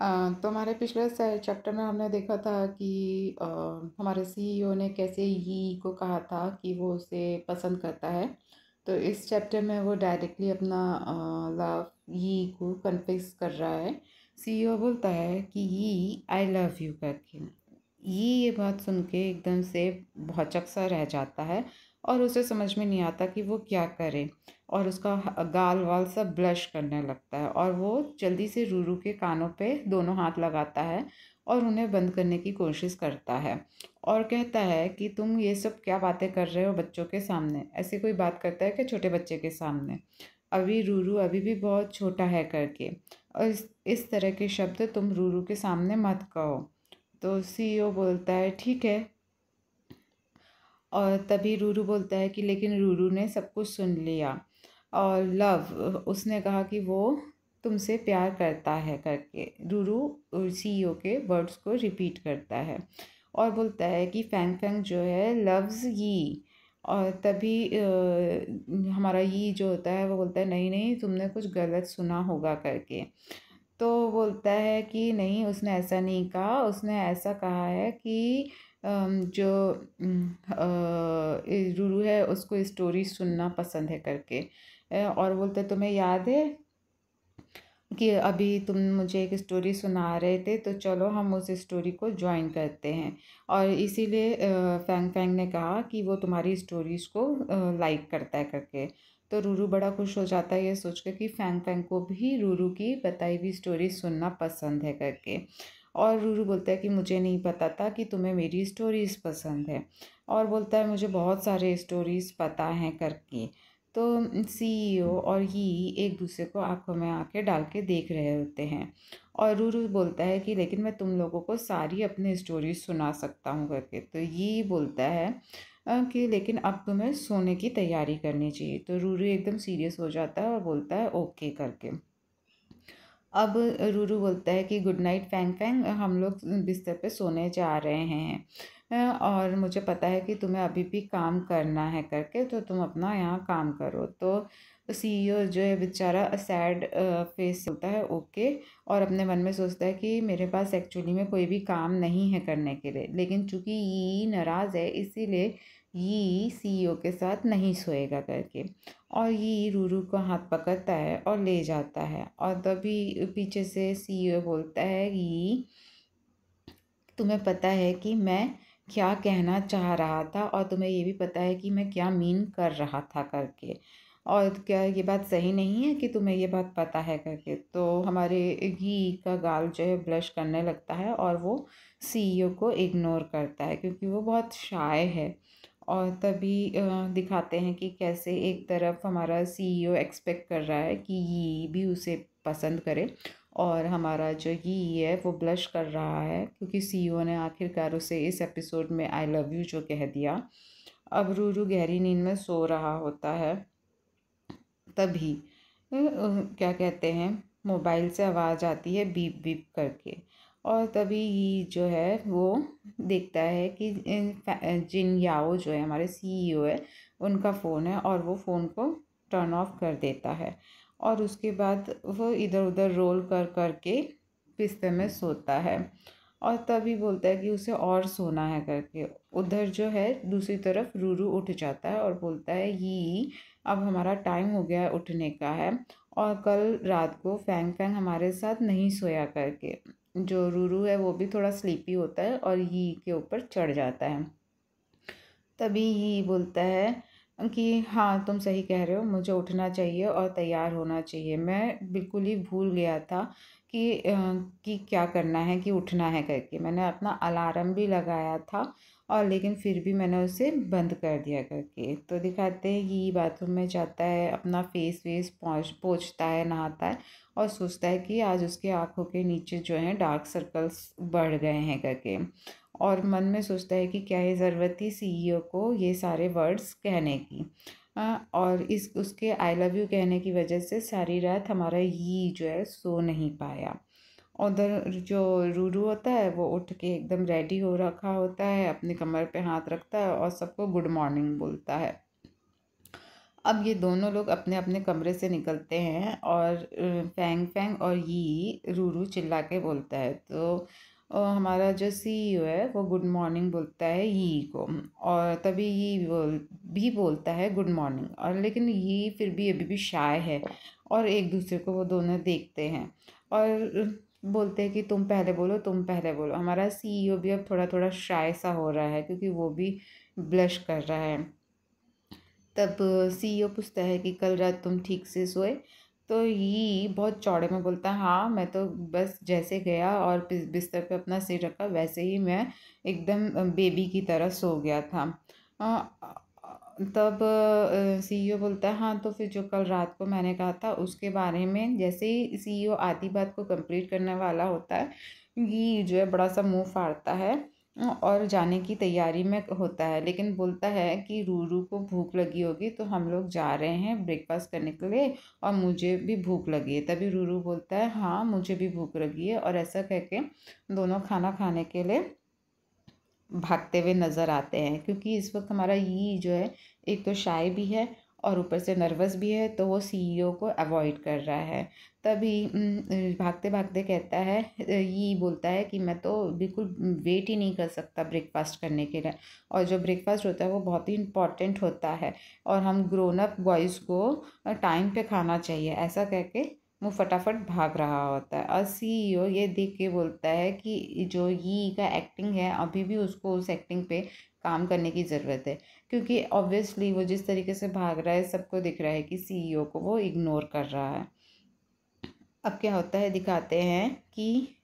तो हमारे पिछले चैप्टर में हमने देखा था कि आ, हमारे सीईओ e ने कैसे यी को कहा था कि वो उसे पसंद करता है तो इस चैप्टर में वो डायरेक्टली अपना लव यी को कन्फेस कर रहा है सीईओ e बोलता है कि यी आई लव यू करके यी ये बात सुन के एकदम से बहुत सा रह जाता है और उसे समझ में नहीं आता कि वो क्या करे और उसका गाल वाल सब ब्लश करने लगता है और वो जल्दी से रूरू के कानों पे दोनों हाथ लगाता है और उन्हें बंद करने की कोशिश करता है और कहता है कि तुम ये सब क्या बातें कर रहे हो बच्चों के सामने ऐसे कोई बात करता है कि छोटे बच्चे के सामने अभी रूरू अभी भी बहुत छोटा है करके और इस इस तरह के शब्द तुम रूरू के सामने मत कहो तो सीईओ बोलता है ठीक है और तभी रूरू बोलता है कि लेकिन रूरू ने सब कुछ सुन लिया और लव उसने कहा कि वो तुमसे प्यार करता है करके रूरू ओ के वर्ड्स को रिपीट करता है और बोलता है कि फैंग फैंग जो है लव्स यी और तभी आ, हमारा यी जो होता है वो बोलता है नहीं नहीं तुमने कुछ गलत सुना होगा करके तो बोलता है कि नहीं उसने ऐसा नहीं कहा उसने ऐसा कहा है कि जो रूरू है उसको स्टोरी सुनना पसंद है करके और बोलते तुम्हें याद है कि अभी तुम मुझे एक स्टोरी सुना रहे थे तो चलो हम उस स्टोरी को ज्वाइन करते हैं और इसीलिए फैंग फैंग ने कहा कि वो तुम्हारी स्टोरीज़ को लाइक करता है करके तो रूरू बड़ा खुश हो जाता है ये सोच कर कि फैंग फैंग को भी रूरू की बताई हुई स्टोरी सुनना पसंद है करके और रूरू बोलता है कि मुझे नहीं पता था कि तुम्हें मेरी स्टोरीज़ पसंद है और बोलता है मुझे बहुत सारे स्टोरीज़ पता हैं करके तो सीईओ e और ही एक दूसरे को आंखों में आके डाल के देख रहे होते हैं और रूरू बोलता है कि लेकिन मैं तुम लोगों को सारी अपनी स्टोरी सुना सकता हूँ करके तो ये बोलता है कि लेकिन अब तुम्हें सोने की तैयारी करनी चाहिए तो रूरू एकदम सीरियस हो जाता है और बोलता है ओके करके अब रूरू बोलता है कि गुड नाइट फैंग फैंग हम लोग बिस्तर पे सोने जा रहे हैं और मुझे पता है कि तुम्हें अभी भी काम करना है करके तो तुम अपना यहाँ काम करो तो सीईओ e जो है बेचारा सैड फेस होता है ओके और अपने मन में सोचता है कि मेरे पास एक्चुअली में कोई भी काम नहीं है करने के लिए लेकिन चूँकि ये e e नाराज़ है इसीलिए ये सीईओ के साथ नहीं सोएगा करके और ये रूरू का हाथ पकड़ता है और ले जाता है और तभी पीछे से सीईओ बोलता है ये तुम्हें पता है कि मैं क्या कहना चाह रहा था और तुम्हें ये भी पता है कि मैं क्या मीन कर रहा था करके और क्या ये बात सही नहीं है कि तुम्हें ये बात पता है करके तो हमारे घी का गाल जो है ब्लश करने लगता है और वो सीईओ को इग्नोर करता है क्योंकि वो बहुत शाय है और तभी दिखाते हैं कि कैसे एक तरफ हमारा सीईओ एक्सपेक्ट e कर रहा है कि ये भी उसे पसंद करे और हमारा जो ये है वो ब्लश कर रहा है क्योंकि सीईओ e ने आखिरकार उसे इस एपिसोड में आई लव यू जो कह दिया अब रूरू गहरी नींद में सो रहा होता है तभी क्या कहते हैं मोबाइल से आवाज़ आती है बीप बीप करके और तभी ये जो है वो देखता है कि जिन याओ जो है हमारे सीईओ e है उनका फ़ोन है और वो फ़ोन को टर्न ऑफ कर देता है और उसके बाद वो इधर उधर रोल कर कर के बिस्तर में सोता है और तभी बोलता है कि उसे और सोना है करके उधर जो है दूसरी तरफ रूरू उठ जाता है और बोलता है ये अब हमारा टाइम हो गया है उठने का है और कल रात को फैंग फैंग हमारे साथ नहीं सोया करके जो रूरू है वो भी थोड़ा स्लीपी होता है और यी के ऊपर चढ़ जाता है तभी यी बोलता है कि हाँ तुम सही कह रहे हो मुझे उठना चाहिए और तैयार होना चाहिए मैं बिल्कुल ही भूल गया था कि कि क्या करना है कि उठना है करके मैंने अपना अलार्म भी लगाया था और लेकिन फिर भी मैंने उसे बंद कर दिया करके तो दिखाते हैं कि बाथरूम में जाता है अपना फेस वेस पोछ पोछता है नहाता है और सोचता है कि आज उसके आँखों के नीचे जो है डार्क सर्कल्स बढ़ गए हैं करके और मन में सोचता है कि क्या ये ज़रूरत थी सी e को ये सारे वर्ड्स कहने की और इस उसके आई लव यू कहने की वजह से सारी रात हमारा ये जो है सो नहीं पाया उधर जो रूरू होता है वो उठ के एकदम रेडी हो रखा होता है अपने कमर पे हाथ रखता है और सबको गुड मॉर्निंग बोलता है अब ये दोनों लोग अपने अपने कमरे से निकलते हैं और फैंग फैंग और यी रूरू चिल्ला के बोलता है तो हमारा जो सीईओ e है वो गुड मॉर्निंग बोलता है यी को और तभी यी बोल भी बोलता है गुड मॉर्निंग और लेकिन यी फिर भी अभी भी शाय है और एक दूसरे को वो दोनों देखते हैं और बोलते हैं कि तुम पहले बोलो तुम पहले बोलो हमारा सीईओ e भी अब थोड़ा थोड़ा शाय सा हो रहा है क्योंकि वो भी ब्लश कर रहा है तब सीईओ e पूछता है कि कल रात तुम ठीक से सोए तो ये बहुत चौड़े में बोलता है हाँ मैं तो बस जैसे गया और बिस्तर पे अपना सिर रखा वैसे ही मैं एकदम बेबी की तरह सो गया था तब तब सीईओ e बोलता है हाँ तो फिर जो कल रात को मैंने कहा था उसके बारे में जैसे ही सीईओ e आधी बात को कंप्लीट करने वाला होता है ये जो है बड़ा सा मुंह फाड़ता है और जाने की तैयारी में होता है लेकिन बोलता है कि रूरू को भूख लगी होगी तो हम लोग जा रहे हैं ब्रेकफास्ट करने के लिए और मुझे भी भूख लगी है तभी रूरू बोलता है हाँ मुझे भी भूख लगी है और ऐसा कह के दोनों खाना खाने के लिए भागते हुए नज़र आते हैं क्योंकि इस वक्त हमारा ये जो है एक तो शाय भी है और ऊपर से नर्वस भी है तो वो सीईओ e को अवॉइड कर रहा है तभी भागते भागते कहता है ये बोलता है कि मैं तो बिल्कुल वेट ही नहीं कर सकता ब्रेकफास्ट करने के लिए और जो ब्रेकफास्ट होता है वो बहुत ही इम्पॉर्टेंट होता है और हम ग्रोन अप बॉयज़ को टाइम पे खाना चाहिए ऐसा कह के वो फटाफट भाग रहा होता है और सीईओ e ये देख के बोलता है कि जो ये का एक्टिंग है अभी भी उसको उस एक्टिंग पे काम करने की ज़रूरत है क्योंकि ऑब्वियसली वो जिस तरीके से भाग रहा है सबको दिख रहा है कि सीईओ e को वो इग्नोर कर रहा है अब क्या होता है दिखाते हैं कि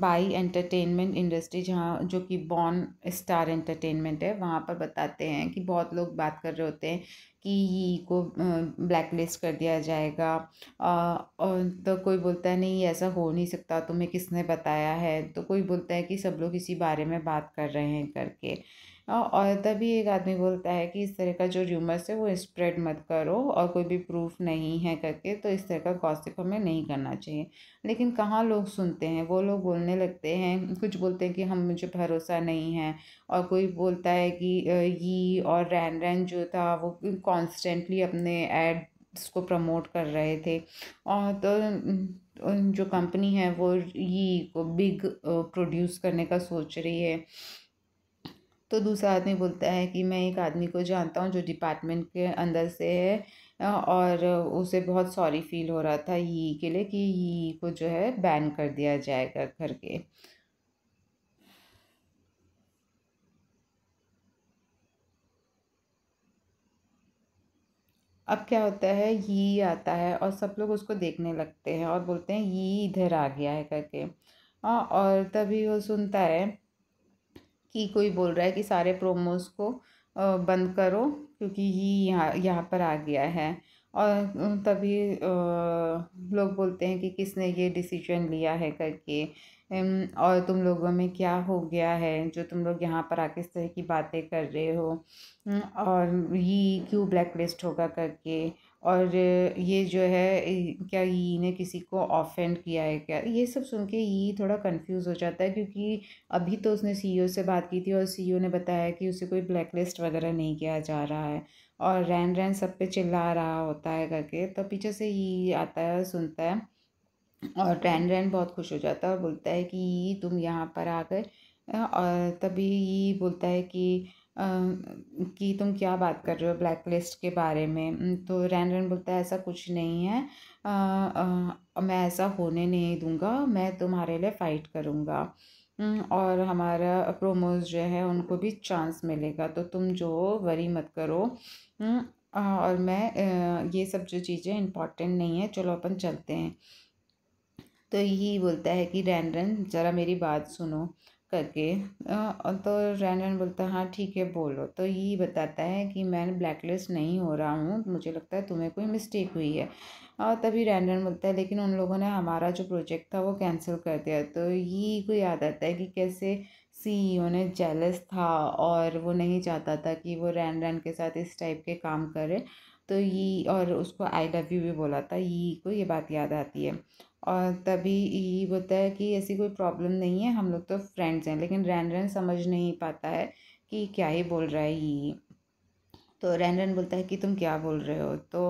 बाई एंटरटेनमेंट इंडस्ट्री जहाँ जो कि बॉर्न स्टार एंटरटेनमेंट है वहाँ पर बताते हैं कि बहुत लोग बात कर रहे होते हैं कि ये को ब्लैक लिस्ट कर दिया जाएगा और तो कोई बोलता है नहीं ऐसा हो नहीं सकता तुम्हें किसने बताया है तो कोई बोलता है कि सब लोग इसी बारे में बात कर रहे हैं करके हाँ, और तभी एक आदमी बोलता है कि इस तरह का जो र्यूमर्स है वो स्प्रेड मत करो और कोई भी प्रूफ नहीं है करके तो इस तरह का गॉसिप हमें नहीं करना चाहिए लेकिन कहाँ लोग सुनते हैं वो लोग बोलने लगते हैं कुछ बोलते हैं कि हम मुझे भरोसा नहीं है और कोई बोलता है कि ये और रैन रैन जो था वो कॉन्स्टेंटली अपने एड्स को प्रमोट कर रहे थे और तो जो कंपनी है वो ये को बिग प्रोड्यूस करने का सोच रही है तो दूसरा आदमी बोलता है कि मैं एक आदमी को जानता हूँ जो डिपार्टमेंट के अंदर से है और उसे बहुत सॉरी फील हो रहा था ये के लिए कि ये को जो है बैन कर दिया जाएगा घर के अब क्या होता है ये आता है और सब लोग उसको देखने लगते हैं और बोलते हैं ये इधर आ गया है करके और तभी वो सुनता है कि कोई बोल रहा है कि सारे प्रोमोज़ को बंद करो क्योंकि ये यहाँ यहाँ पर आ गया है और तभी लोग बोलते हैं कि किसने ये डिसीजन लिया है करके और तुम लोगों में क्या हो गया है जो तुम लोग यहाँ पर आके इस तरह की बातें कर रहे हो और ये क्यों ब्लैक लिस्ट होगा करके और ये जो है क्या यी ने किसी को ऑफेंड किया है क्या ये सब सुन के यी थोड़ा कंफ्यूज हो जाता है क्योंकि अभी तो उसने सीईओ e से बात की थी और सीईओ e ने बताया कि उसे कोई ब्लैक लिस्ट वगैरह नहीं किया जा रहा है और रैन रैन सब पे चिल्ला रहा होता है करके तो पीछे से यी आता है सुनता है और रैन रैन बहुत खुश हो जाता है और बोलता है कि तुम यहाँ पर आ गए और तभी यी बोलता है कि कि तुम क्या बात कर रहे हो ब्लैक लिस्ट के बारे में तो रैन रैन बोलता है ऐसा कुछ नहीं है आ, आ, मैं ऐसा होने नहीं दूंगा मैं तुम्हारे लिए फ़ाइट करूंगा और हमारा प्रोमोज जो है उनको भी चांस मिलेगा तो तुम जो वरी मत करो और मैं ये सब जो चीज़ें इम्पॉर्टेंट नहीं है चलो अपन चलते हैं तो यही बोलता है कि रैन रैन ज़रा मेरी बात सुनो करके तो रैनन बोलता है हाँ ठीक है बोलो तो यही बताता है कि मैं ब्लैक लिस्ट नहीं हो रहा हूँ मुझे लगता है तुम्हें कोई मिस्टेक हुई है और तभी रैंडन बोलता है लेकिन उन लोगों ने हमारा जो प्रोजेक्ट था वो कैंसिल कर दिया तो यही को याद आता है कि कैसे सी सीईओ e ने जेलस था और वो नहीं चाहता था कि वो रैन रैन के साथ इस टाइप के काम करे तो ये और उसको आई लव यू भी बोला था ये को ये बात याद आती है और तभी यही होता है कि ऐसी कोई प्रॉब्लम नहीं है हम लोग तो फ्रेंड्स हैं लेकिन रैन रैन समझ नहीं पाता है कि क्या ही बोल रहा है ये तो रैन रैन बोलता है कि तुम क्या बोल रहे हो तो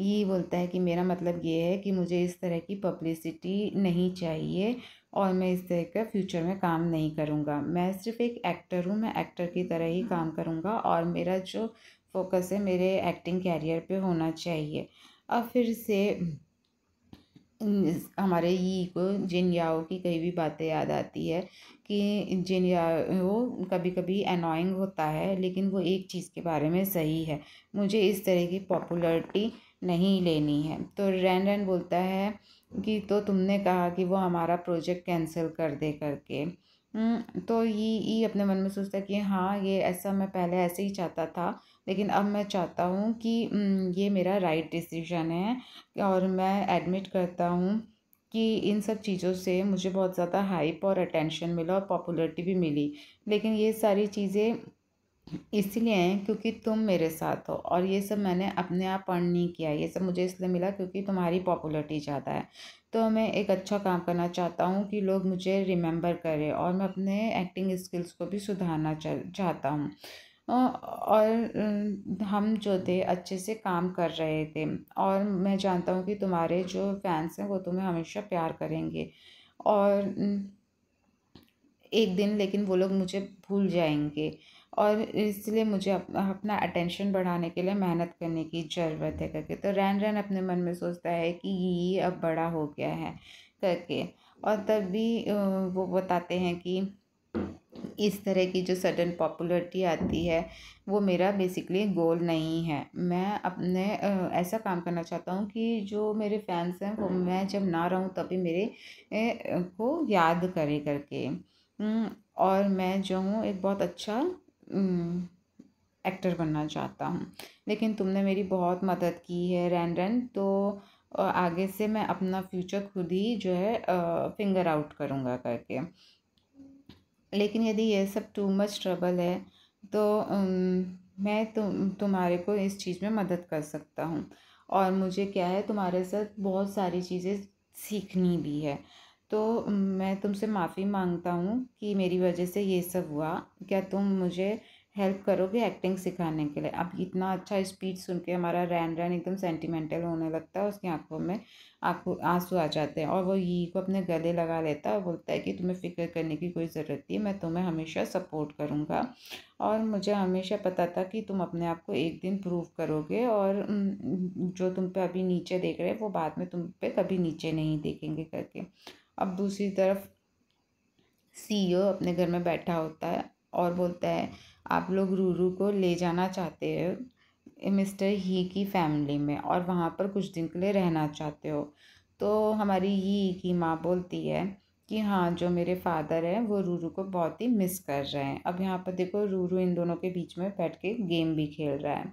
ये बोलता है कि मेरा मतलब ये है कि मुझे इस तरह की पब्लिसिटी नहीं चाहिए और मैं इस तरह का फ्यूचर में काम नहीं करूँगा मैं सिर्फ एक एक्टर हूँ मैं एक्टर की तरह ही काम करूँगा और मेरा जो फोकस है मेरे एक्टिंग कैरियर पे होना चाहिए और फिर से हमारे ई को जिनयाओ की कई भी बातें याद आती है कि जिनयाओ कभी कभी अनोइंग होता है लेकिन वो एक चीज़ के बारे में सही है मुझे इस तरह की पॉपुलरिटी नहीं लेनी है तो रैन रैन बोलता है कि तो तुमने कहा कि वो हमारा प्रोजेक्ट कैंसिल कर दे करके तो ये ये अपने मन में सोचता है कि हाँ ये ऐसा मैं पहले ऐसे ही चाहता था लेकिन अब मैं चाहता हूँ कि ये मेरा राइट डिसीजन है और मैं एडमिट करता हूँ कि इन सब चीज़ों से मुझे बहुत ज़्यादा हाइप और अटेंशन मिला और पॉपुलरिटी भी मिली लेकिन ये सारी चीज़ें इसलिए हैं क्योंकि तुम मेरे साथ हो और ये सब मैंने अपने आप अर्न नहीं किया ये सब मुझे इसलिए मिला क्योंकि तुम्हारी पॉपुलरिटी ज़्यादा है तो मैं एक अच्छा काम करना चाहता हूँ कि लोग मुझे रिमेंबर करें और मैं अपने एक्टिंग स्किल्स को भी सुधारना चाहता हूँ और हम जो थे अच्छे से काम कर रहे थे और मैं जानता हूँ कि तुम्हारे जो फैंस हैं वो तुम्हें हमेशा प्यार करेंगे और एक दिन लेकिन वो लोग मुझे भूल जाएंगे और इसलिए मुझे अपना अटेंशन बढ़ाने के लिए मेहनत करने की ज़रूरत है करके तो रैन रैन अपने मन में सोचता है कि ये अब बड़ा हो गया है करके और तभी वो बताते हैं कि इस तरह की जो सडन पॉपुलरिटी आती है वो मेरा बेसिकली गोल नहीं है मैं अपने ऐसा काम करना चाहता हूँ कि जो मेरे फैंस हैं वो मैं जब ना रहूँ तभी मेरे को याद करें करके और मैं जो हूँ एक बहुत अच्छा एक्टर बनना चाहता हूँ लेकिन तुमने मेरी बहुत मदद की है रैन रैन तो आगे से मैं अपना फ्यूचर खुद ही जो है फिंगर आउट करूँगा करके लेकिन यदि ये सब टू मच ट्रबल है तो मैं तुम्हारे को इस चीज़ में मदद कर सकता हूँ और मुझे क्या है तुम्हारे साथ बहुत सारी चीज़ें सीखनी भी है तो मैं तुमसे माफ़ी मांगता हूँ कि मेरी वजह से ये सब हुआ क्या तुम मुझे हेल्प करोगे एक्टिंग सिखाने के लिए अब इतना अच्छा स्पीच सुन के हमारा रैन रैन एकदम सेंटिमेंटल होने लगता है उसकी आंखों में आपको आंसू आ जाते हैं और वो ये को अपने गले लगा लेता है और बोलता है कि तुम्हें फ़िक्र करने की कोई ज़रूरत नहीं मैं तुम्हें हमेशा सपोर्ट करूँगा और मुझे हमेशा पता था कि तुम अपने आप को एक दिन प्रूव करोगे और जो तुम पे अभी नीचे देख रहे हैं वो बाद में तुम पे कभी नीचे नहीं देखेंगे करके अब दूसरी तरफ सी e अपने घर में बैठा होता है और बोलता है आप लोग रूरू को ले जाना चाहते हैं मिस्टर ही की फैमिली में और वहाँ पर कुछ दिन के लिए रहना चाहते हो तो हमारी ही की माँ बोलती है कि हाँ जो मेरे फादर हैं वो रूरू को बहुत ही मिस कर रहे हैं अब यहाँ पर देखो रूरू इन दोनों के बीच में बैठ के गेम भी खेल रहा है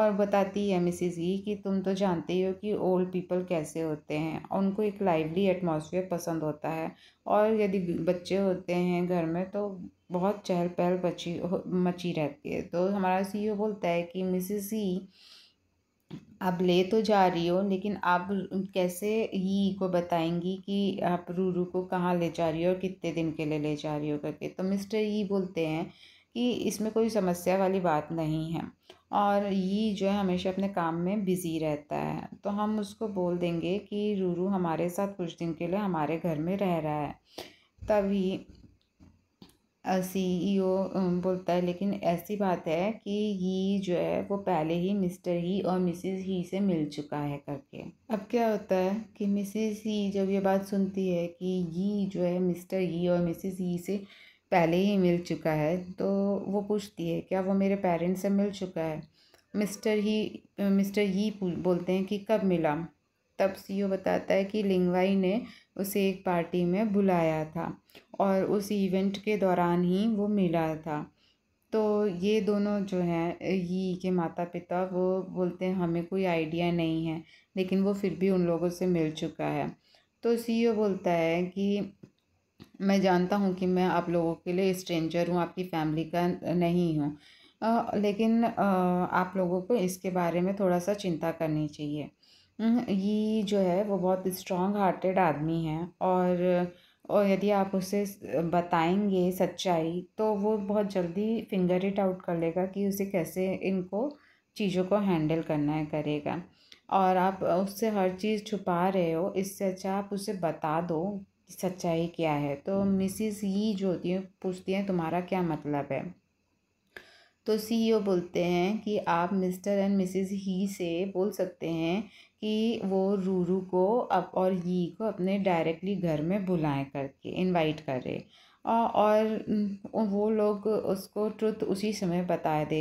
और बताती है मिसिस ही कि तुम तो जानते ही हो कि ओल्ड पीपल कैसे होते हैं उनको एक लाइवली एटमोसफियर पसंद होता है और यदि बच्चे होते हैं घर में तो बहुत चहल पहल बची मची रहती है तो हमारा सी e बोलता है कि मिसिस सी e, आप ले तो जा रही हो लेकिन आप कैसे ई e को बताएंगी कि आप रूरू को कहाँ ले जा रही हो और कितने दिन के लिए ले जा रही हो करके तो मिस्टर ई बोलते हैं कि इसमें कोई समस्या वाली बात नहीं है और ये जो है हमेशा अपने काम में बिज़ी रहता है तो हम उसको बोल देंगे कि रूरू हमारे साथ कुछ दिन के लिए हमारे घर में रह रहा है तभी सी ई ओ बोलता है लेकिन ऐसी बात है कि ही जो है वो पहले ही मिस्टर ही और मिसिज ही से मिल चुका है करके अब क्या होता है कि मिसिज ही जब ये बात सुनती है कि ही जो है मिस्टर ही और मिसिज ही से पहले ही मिल चुका है तो वो पूछती है क्या वो मेरे पेरेंट्स से मिल चुका है मिस्टर ही मिस्टर ही बोलते हैं कि कब मिला तब सी e बताता है कि लिंगवाई ने उसे एक पार्टी में बुलाया था और उस इवेंट के दौरान ही वो मिला था तो ये दोनों जो हैं यी के माता पिता वो बोलते हैं हमें कोई आइडिया नहीं है लेकिन वो फिर भी उन लोगों से मिल चुका है तो सीईओ बोलता है कि मैं जानता हूँ कि मैं आप लोगों के लिए स्ट्रेंजर हूँ आपकी फैमिली का नहीं हूँ लेकिन आ, आप लोगों को इसके बारे में थोड़ा सा चिंता करनी चाहिए हम्म, ये जो है वो बहुत स्ट्रॉन्ग हार्टेड आदमी है और और यदि आप उसे बताएंगे सच्चाई तो वो बहुत जल्दी फिंगर इट आउट कर लेगा कि उसे कैसे इनको चीज़ों को हैंडल करना है करेगा और आप उससे हर चीज़ छुपा रहे हो इससे अच्छा आप उसे बता दो कि सच्चाई क्या है तो मिसिस यी जो होती है पूछती हैं तुम्हारा क्या मतलब है तो सीईओ e बोलते हैं कि आप मिस्टर एंड मिसेस ही से बोल सकते हैं कि वो रूरू को अब और यी को अपने डायरेक्टली घर में बुलाएं करके इनवाइट करे और वो लोग उसको ट्रुथ उसी समय बता दे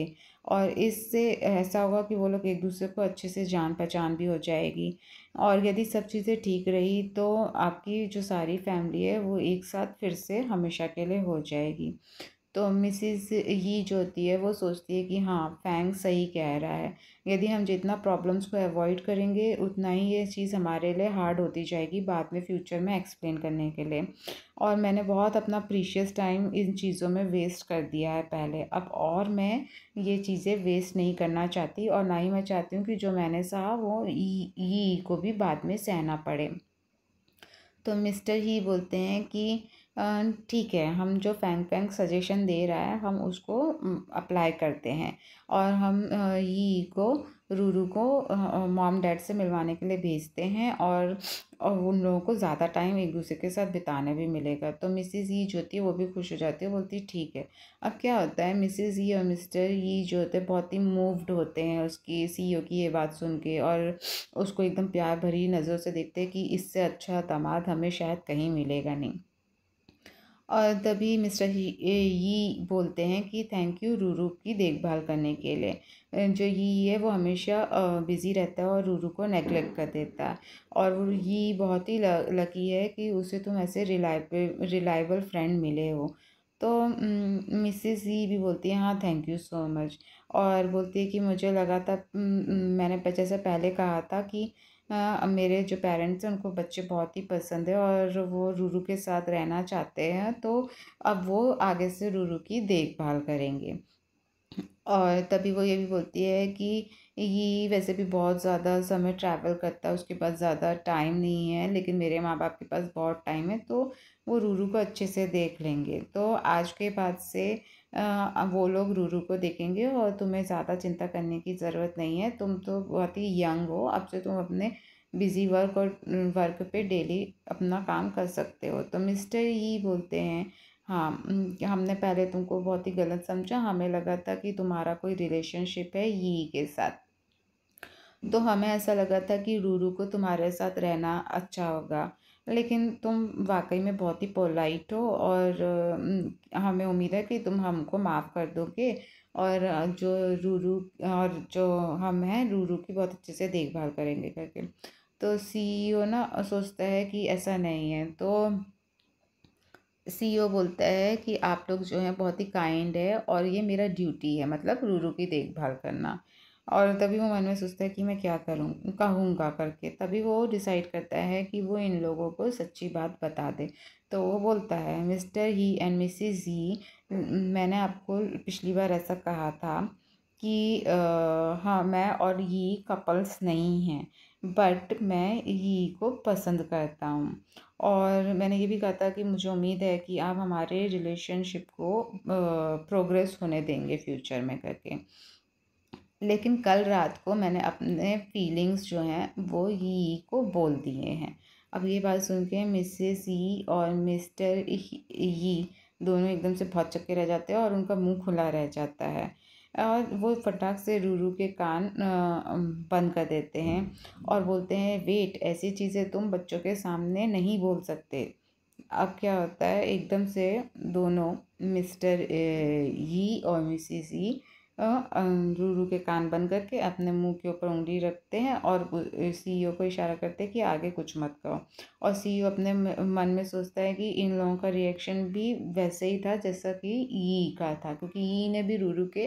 और इससे ऐसा होगा कि वो लोग एक दूसरे को अच्छे से जान पहचान भी हो जाएगी और यदि सब चीज़ें ठीक रही तो आपकी जो सारी फैमिली है वो एक साथ फिर से हमेशा के लिए हो जाएगी तो मिसिस ये जो होती है वो सोचती है कि हाँ फैंग सही कह रहा है यदि हम जितना प्रॉब्लम्स को अवॉइड करेंगे उतना ही ये चीज़ हमारे लिए हार्ड होती जाएगी बाद में फ्यूचर में एक्सप्लेन करने के लिए और मैंने बहुत अपना प्रीशियस टाइम इन चीज़ों में वेस्ट कर दिया है पहले अब और मैं ये चीज़ें वेस्ट नहीं करना चाहती और ना ही मैं चाहती हूँ कि जो मैंने सहा वो ई ई को भी बाद में सहना पड़े तो मिस्टर ही बोलते हैं कि ठीक है हम जो फैंग फैंग सजेशन दे रहा है हम उसको अप्लाई करते हैं और हम यी को रूरू को मॉम डैड से मिलवाने के लिए भेजते हैं और उन लोगों को ज़्यादा टाइम एक दूसरे के साथ बिताने भी मिलेगा तो मिसिज़ ई जो होती है वो भी खुश हो जाती है बोलती है ठीक है अब क्या होता है मिसिज़ ई और मिस्टर ई जो होते हैं बहुत ही मूव्ड होते हैं उसकी सी की ये बात सुन के और उसको एकदम प्यार भरी नज़रों से देखते हैं कि इससे अच्छा दामाद हमें शायद कहीं मिलेगा नहीं और तभी मिस्टर यी बोलते हैं कि थैंक यू रूरू की देखभाल करने के लिए जो यी है वो हमेशा बिज़ी रहता है और रूरू को नेगलेक्ट कर देता है और वो यी बहुत ही लकी है कि उसे तुम ऐसे रिलायबल रिलायबल फ्रेंड मिले हो तो मिसेस यी भी बोलती है हाँ थैंक यू सो मच और बोलती है कि मुझे लगा था मैंने जैसे पहले कहा था कि अब मेरे जो पेरेंट्स हैं उनको बच्चे बहुत ही पसंद है और वो रूरू के साथ रहना चाहते हैं तो अब वो आगे से रूरू की देखभाल करेंगे और तभी वो ये भी बोलती है कि ये वैसे भी बहुत ज़्यादा समय ट्रैवल करता है उसके पास ज़्यादा टाइम नहीं है लेकिन मेरे माँ बाप के पास बहुत टाइम है तो वो रूरू को अच्छे से देख लेंगे तो आज के बाद से वो लोग रूरू को देखेंगे और तुम्हें ज़्यादा चिंता करने की ज़रूरत नहीं है तुम तो बहुत ही यंग हो अब से तुम अपने बिजी वर्क और वर्क पे डेली अपना काम कर सकते हो तो मिस्टर ही बोलते हैं हाँ हमने पहले तुमको बहुत ही गलत समझा हमें लगा था कि तुम्हारा कोई रिलेशनशिप है यी के साथ तो हमें ऐसा लगा था कि रूरू को तुम्हारे साथ रहना अच्छा होगा लेकिन तुम वाकई में बहुत ही पोलाइट हो और हमें उम्मीद है कि तुम हमको माफ़ कर दोगे और जो रूरू और जो हम हैं रूरू की बहुत अच्छे से देखभाल करेंगे करके तो सीईओ e ना सोचता है कि ऐसा नहीं है तो सीईओ e बोलता है कि आप लोग जो हैं बहुत ही काइंड है और ये मेरा ड्यूटी है मतलब रूरू की देखभाल करना और तभी वो मन में सोचता है कि मैं क्या करूँ कहूँगा करके तभी वो डिसाइड करता है कि वो इन लोगों को सच्ची बात बता दे तो वो बोलता है मिस्टर ही एंड मिसिस ही मैंने आपको पिछली बार ऐसा कहा था कि आ, हाँ मैं और ही कपल्स नहीं हैं बट मैं ही को पसंद करता हूँ और मैंने ये भी कहा था कि मुझे उम्मीद है कि आप हमारे रिलेशनशिप को प्रोग्रेस होने देंगे फ्यूचर में करके लेकिन कल रात को मैंने अपने फीलिंग्स जो हैं वो ही को बोल दिए हैं अब ये बात सुन के मिसेस ई और मिस्टर ई दोनों एकदम से बहुत चक्के रह जाते हैं और उनका मुंह खुला रह जाता है और वो फटाक से रूरू के कान बंद कर देते हैं और बोलते हैं वेट ऐसी चीज़ें तुम बच्चों के सामने नहीं बोल सकते अब क्या होता है एकदम से दोनों मिस्टर ई और मिसेस ई रूरू के कान बंद करके अपने मुंह के ऊपर उंगली रखते हैं और सीईओ को इशारा करते हैं कि आगे कुछ मत कहो और सीईओ अपने मन में सोचता है कि इन लोगों का रिएक्शन भी वैसे ही था जैसा कि ई का था क्योंकि ई ने भी रूरू के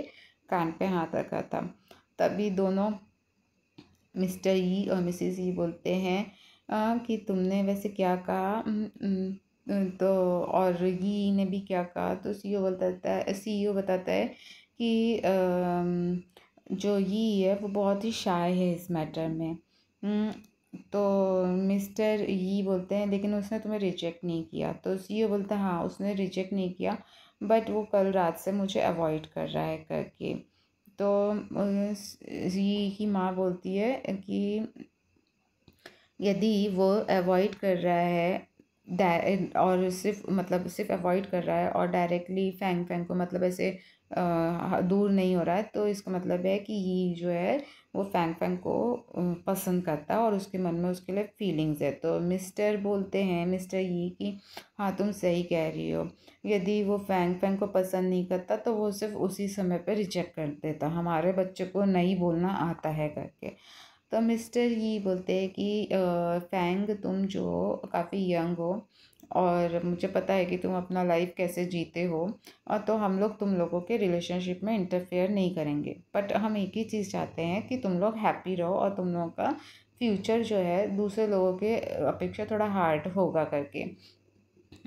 कान पे हाथ रखा था तभी दोनों मिस्टर ई और मिसिस ई बोलते हैं कि तुमने वैसे क्या कहा तो और ई ने भी क्या कहा तो सीईओ बताता है सीईओ बताता है कि जो यी है वो बहुत ही शाय है इस मैटर में तो मिस्टर यी बोलते हैं लेकिन उसने तुम्हें रिजेक्ट नहीं किया तो ओ बोलते हैं हाँ उसने रिजेक्ट नहीं किया बट वो कल रात से मुझे अवॉइड कर रहा है करके तो ये की माँ बोलती है कि यदि वो अवॉइड कर रहा है और सिर्फ मतलब सिर्फ अवॉइड कर रहा है और डायरेक्टली फैंग फैंग को मतलब ऐसे आ, दूर नहीं हो रहा है तो इसका मतलब है कि ये जो है वो फैंग फैंग को पसंद करता है और उसके मन में उसके लिए फीलिंग्स है तो मिस्टर बोलते हैं मिस्टर ये कि हाँ तुम सही कह रही हो यदि वो फैंग फैंग को पसंद नहीं करता तो वो सिर्फ उसी समय पर रिजेक्ट कर देता हमारे बच्चे को नहीं बोलना आता है करके तो मिस्टर यी बोलते हैं कि फैंग तुम जो काफ़ी यंग हो और मुझे पता है कि तुम अपना लाइफ कैसे जीते हो और तो हम लोग तुम लोगों के रिलेशनशिप में इंटरफेयर नहीं करेंगे बट हम एक ही चीज़ चाहते हैं कि तुम लोग हैप्पी रहो और तुम लोगों का फ्यूचर जो है दूसरे लोगों के अपेक्षा थोड़ा हार्ड होगा करके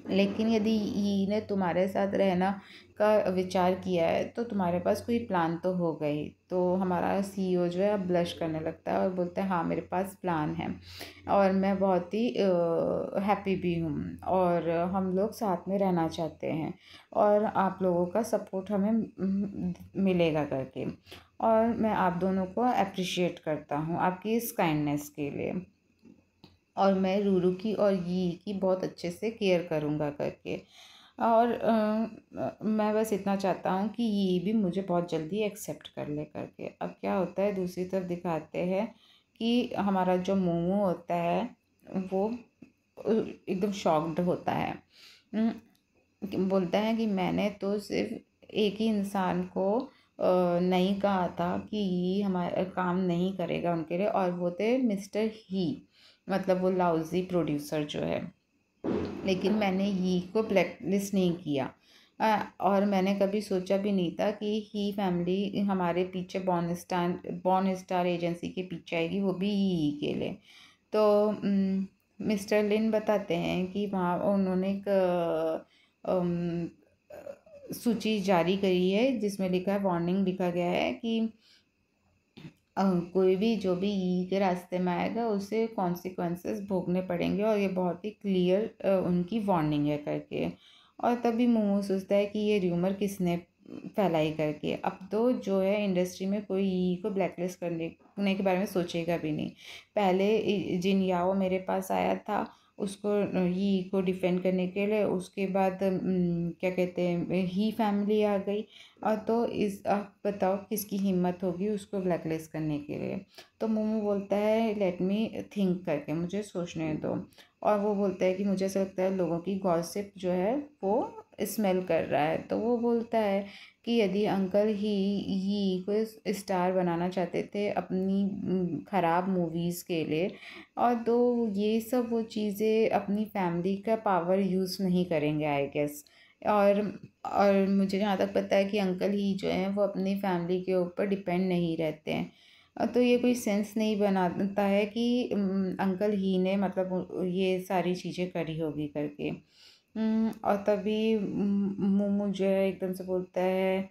लेकिन यदि ई ने तुम्हारे साथ रहना का विचार किया है तो तुम्हारे पास कोई प्लान तो हो गई तो हमारा सी ओ e जो है अब ब्लश करने लगता है और बोलते हैं हाँ मेरे पास प्लान है और मैं बहुत ही हैप्पी भी हूँ और हम लोग साथ में रहना चाहते हैं और आप लोगों का सपोर्ट हमें मिलेगा करके और मैं आप दोनों को अप्रिशिएट करता हूँ आपकी इस काइंडनेस के लिए और मैं रूरू की और यी की बहुत अच्छे से केयर करूँगा करके और आ, मैं बस इतना चाहता हूँ कि ये भी मुझे बहुत जल्दी एक्सेप्ट कर ले करके अब क्या होता है दूसरी तरफ दिखाते हैं कि हमारा जो मोमो होता है वो एकदम शॉक्ड होता है बोलता है कि मैंने तो सिर्फ एक ही इंसान को नहीं कहा था कि ये हमारा काम नहीं करेगा उनके लिए और वो थे मिस्टर ही मतलब वो लाउजी प्रोड्यूसर जो है लेकिन मैंने ही को ब्लैक लिस्ट नहीं किया और मैंने कभी सोचा भी नहीं था कि ही फैमिली हमारे पीछे बॉन स्टार बॉन स्टार एजेंसी के पीछे आएगी वो भी ही के लिए तो मिस्टर लिन बताते हैं कि वहाँ उन्होंने एक सूची जारी करी है जिसमें लिखा है वार्निंग लिखा गया है कि कोई भी जो भी ई के रास्ते में आएगा उसे कॉन्सिक्वेंसेस भोगने पड़ेंगे और ये बहुत ही क्लियर उनकी वार्निंग है करके और तभी मोमो सोचता है कि ये र्यूमर किसने फैलाई करके अब तो जो है इंडस्ट्री में कोई ई को ब्लैकलिस्ट करने के बारे में सोचेगा भी नहीं पहले जिन याओ मेरे पास आया था उसको ही को डिफेंड करने के लिए उसके बाद क्या कहते हैं ही फैमिली आ गई और तो इस आप बताओ किसकी हिम्मत होगी उसको ब्लैकलिस्ट करने के लिए तो मोमो बोलता है लेट मी थिंक करके मुझे सोचने दो और वो बोलता है कि मुझे ऐसा लगता है लोगों की गॉसिप जो है वो स्मेल कर रहा है तो वो बोलता है कि यदि अंकल ही ही कोई स्टार बनाना चाहते थे अपनी ख़राब मूवीज़ के लिए और तो ये सब वो चीज़ें अपनी फैमिली का पावर यूज़ नहीं करेंगे आई गेस और और मुझे जहाँ तक पता है कि अंकल ही जो हैं वो अपनी फैमिली के ऊपर डिपेंड नहीं रहते हैं तो ये कोई सेंस नहीं बनाता है कि अंकल ही ने मतलब ये सारी चीज़ें करी होगी करके हम्म, और तभी मोमो जो है एकदम से बोलता है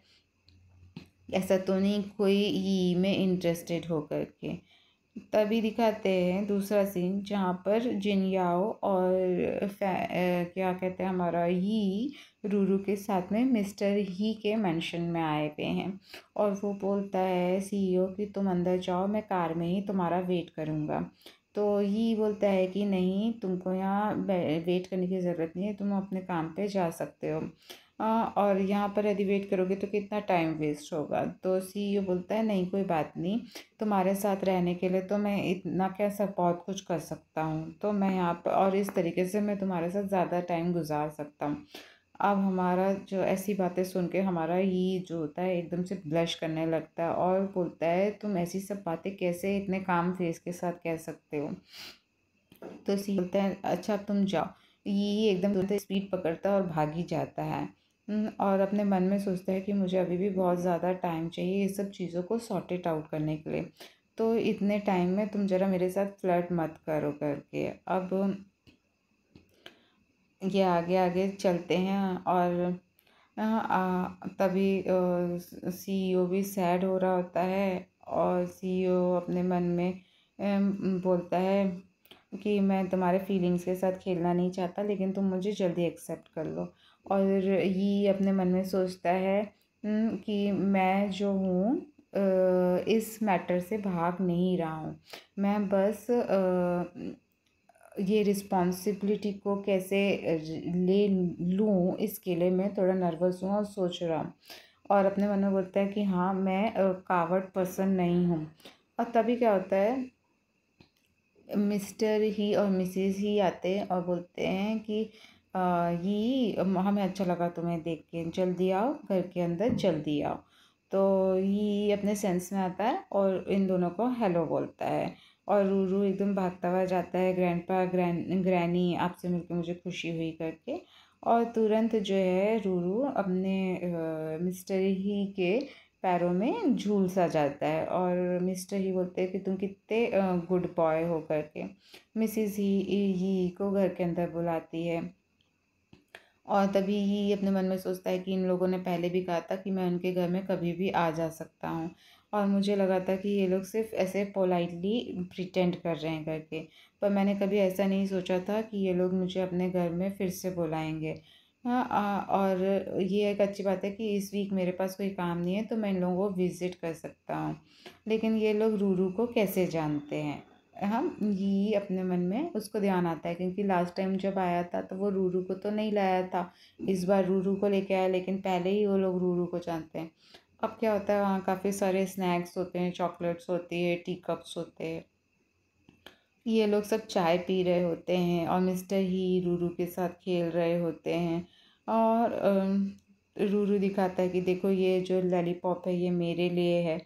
ऐसा तो नहीं कोई ई में इंटरेस्टेड हो कर के तभी दिखाते हैं दूसरा सीन जहाँ पर जिनयाओ और क्या कहते हैं हमारा ही रूरू के साथ में मिस्टर ही के मेंशन में आए हुए हैं और वो बोलता है सीईओ कि तुम अंदर जाओ मैं कार में ही तुम्हारा वेट करूँगा तो ही बोलता है कि नहीं तुमको यहाँ वेट करने की ज़रूरत नहीं है तुम अपने काम पे जा सकते हो और यहाँ पर यदि वेट करोगे तो कितना टाइम वेस्ट होगा तो सी यू e बोलता है नहीं कोई बात नहीं तुम्हारे साथ रहने के लिए तो मैं इतना क्या सब बहुत कुछ कर सकता हूँ तो मैं यहाँ पर और इस तरीके से मैं तुम्हारे साथ ज़्यादा टाइम गुजार सकता हूँ अब हमारा जो ऐसी बातें सुन के हमारा ये जो होता है एकदम से ब्लश करने लगता है और बोलता है तुम ऐसी सब बातें कैसे इतने काम फेस के साथ कह सकते हो तो इसी बोलते हैं अच्छा तुम जाओ ये एकदम स्पीड पकड़ता है और भागी जाता है और अपने मन में सोचता है कि मुझे अभी भी बहुत ज़्यादा टाइम चाहिए ये सब चीज़ों को सॉर्टेड आउट करने के लिए तो इतने टाइम में तुम ज़रा मेरे साथ फ्लर्ट मत करो करके अब ये आगे आगे चलते हैं और तभी सी ई ओ भी सैड हो रहा होता है और सी ई ओ अपने मन में बोलता है कि मैं तुम्हारे फीलिंग्स के साथ खेलना नहीं चाहता लेकिन तुम मुझे जल्दी एक्सेप्ट कर लो और ये अपने मन में सोचता है कि मैं जो हूँ इस मैटर से भाग नहीं रहा हूँ मैं बस ये रिस्पॉन्सिबिलिटी को कैसे ले लूँ इसके लिए मैं थोड़ा नर्वस हूँ और सोच रहा हूँ और अपने मन में बोलता है कि हाँ मैं कावट पर्सन नहीं हूँ और तभी क्या होता है मिस्टर ही और मिसेस ही आते हैं और बोलते हैं कि ये हमें अच्छा लगा तुम्हें देख के जल्दी आओ घर के अंदर जल्दी आओ तो ये अपने सेंस में आता है और इन दोनों को हेलो बोलता है और रूरू एकदम भागता हुआ जाता है ग्रैंडपा ग्रैन ग्रैनी आपसे मिलकर मुझे खुशी हुई करके और तुरंत जो है रूरू अपने मिस्टर ही के पैरों में झूल सा जाता है और मिस्टर ही बोलते हैं कि तुम कितने गुड बॉय हो करके मिसिस ही ही को घर के अंदर बुलाती है और तभी ही अपने मन में सोचता है कि इन लोगों ने पहले भी कहा था कि मैं उनके घर में कभी भी आ जा सकता हूँ और मुझे लगा था कि ये लोग सिर्फ ऐसे पोलाइटली प्रिटेंड कर रहे हैं करके पर मैंने कभी ऐसा नहीं सोचा था कि ये लोग मुझे अपने घर में फिर से बुलाएंगे हाँ और ये एक अच्छी बात है कि इस वीक मेरे पास कोई काम नहीं है तो मैं इन लोगों को विज़िट कर सकता हूँ लेकिन ये लोग रूरू को कैसे जानते हैं हम ये अपने मन में उसको ध्यान आता है क्योंकि लास्ट टाइम जब आया था तो वो रूरू को तो नहीं लाया था इस बार रूरू को लेके आया लेकिन पहले ही वो लोग रूरू को जानते हैं अब क्या होता है वहाँ काफ़ी सारे स्नैक्स होते हैं चॉकलेट्स होती है टी कप्स होते हैं ये लोग सब चाय पी रहे होते हैं और मिस्टर ही रूरू के साथ खेल रहे होते हैं और रूरू दिखाता है कि देखो ये जो लॉलीपॉप है ये मेरे लिए है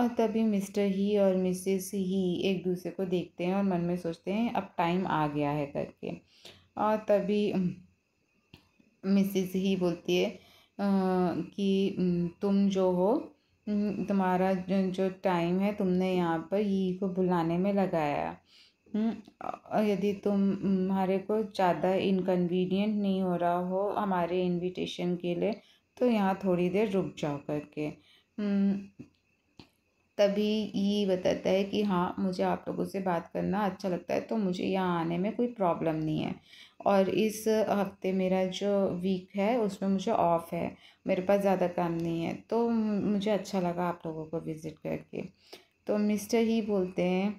और तभी मिस्टर ही और मिसेस ही एक दूसरे को देखते हैं और मन में सोचते हैं अब टाइम आ गया है करके और तभी मिसेस ही बोलती है कि तुम जो हो तुम्हारा जो टाइम है तुमने यहाँ पर ई को भुलाने में लगाया यदि तुम हमारे को ज़्यादा इनकन्वीनियंट नहीं हो रहा हो हमारे इनविटेशन के लिए तो यहाँ थोड़ी देर रुक जाओ करके तभी ये बताता है कि हाँ मुझे आप लोगों से बात करना अच्छा लगता है तो मुझे यहाँ आने में कोई प्रॉब्लम नहीं है और इस हफ्ते मेरा जो वीक है उसमें मुझे ऑफ है मेरे पास ज़्यादा काम नहीं है तो मुझे अच्छा लगा आप लोगों को विज़िट करके तो मिस्टर ही बोलते हैं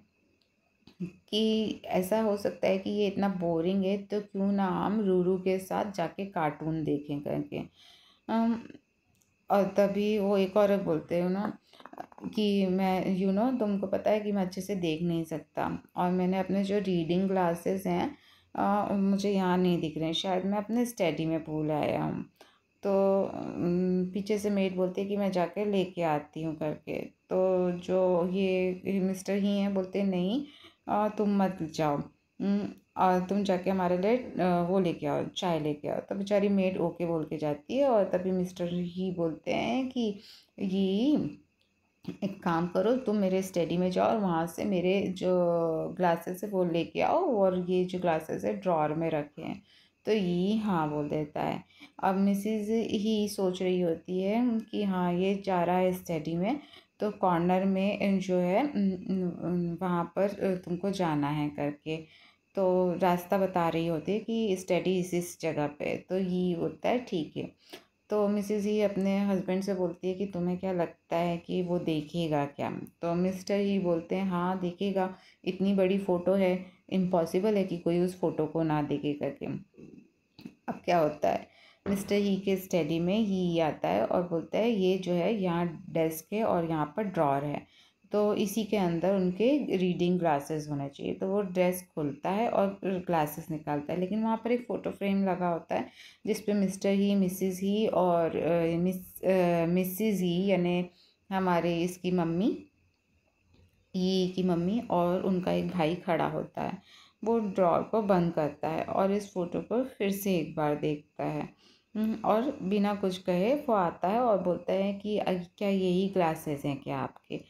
कि ऐसा हो सकता है कि ये इतना बोरिंग है तो क्यों ना हम रूरू के साथ जाके कार्टून देखें करके और तभी वो एक और बोलते हैं ना कि मैं यू you नो know, तुमको पता है कि मैं अच्छे से देख नहीं सकता और मैंने अपने जो रीडिंग क्लासेस हैं आ, मुझे यहाँ नहीं दिख रहे हैं शायद मैं अपने स्टडी में भूल आया हूँ तो पीछे से मेड बोलते हैं कि मैं जाके लेके आती हूँ करके तो जो ये मिस्टर ही हैं बोलते नहीं आ, तुम मत जाओ और तुम जाके हमारे लिए वो लेके आओ चाय लेके आओ तो बेचारी मेड ओके बोल के जाती है और तभी मिस्टर ही बोलते हैं कि ये एक काम करो तुम मेरे स्टडी में जाओ और वहाँ से मेरे जो ग्लासेस है वो लेके आओ और ये जो ग्लासेस है ड्रॉर में रखे हैं तो ये हाँ बोल देता है अब मिसिज ही सोच रही होती है कि हाँ ये जा रहा है स्टडी में तो कॉर्नर में जो है वहाँ पर तुमको जाना है करके तो रास्ता बता रही होती है कि स्टडी इस इस जगह पे तो ये होता है ठीक है तो मिसेज़ ही अपने हस्बैंड से बोलती है कि तुम्हें क्या लगता है कि वो देखेगा क्या तो मिस्टर ही बोलते हैं हाँ देखेगा इतनी बड़ी फ़ोटो है इम्पॉसिबल है कि कोई उस फ़ोटो को ना देखे करके अब क्या होता है मिस्टर ही के स्टडी में ही आता है और बोलता है ये जो है यहाँ डेस्क है और यहाँ पर ड्रॉर है तो इसी के अंदर उनके रीडिंग ग्लासेस होना चाहिए तो वो ड्रेस खोलता है और ग्लासेस निकालता है लेकिन वहाँ पर एक फ़ोटो फ्रेम लगा होता है जिस पे मिस्टर ही मिसिज ही और मिस मिसिस ही यानी हमारे इसकी मम्मी ये की मम्मी और उनका एक भाई खड़ा होता है वो ड्रॉर को बंद करता है और इस फ़ोटो को फिर से एक बार देखता है और बिना कुछ कहे वो आता है और बोलता है कि क्या यही ग्लासेस हैं क्या आपके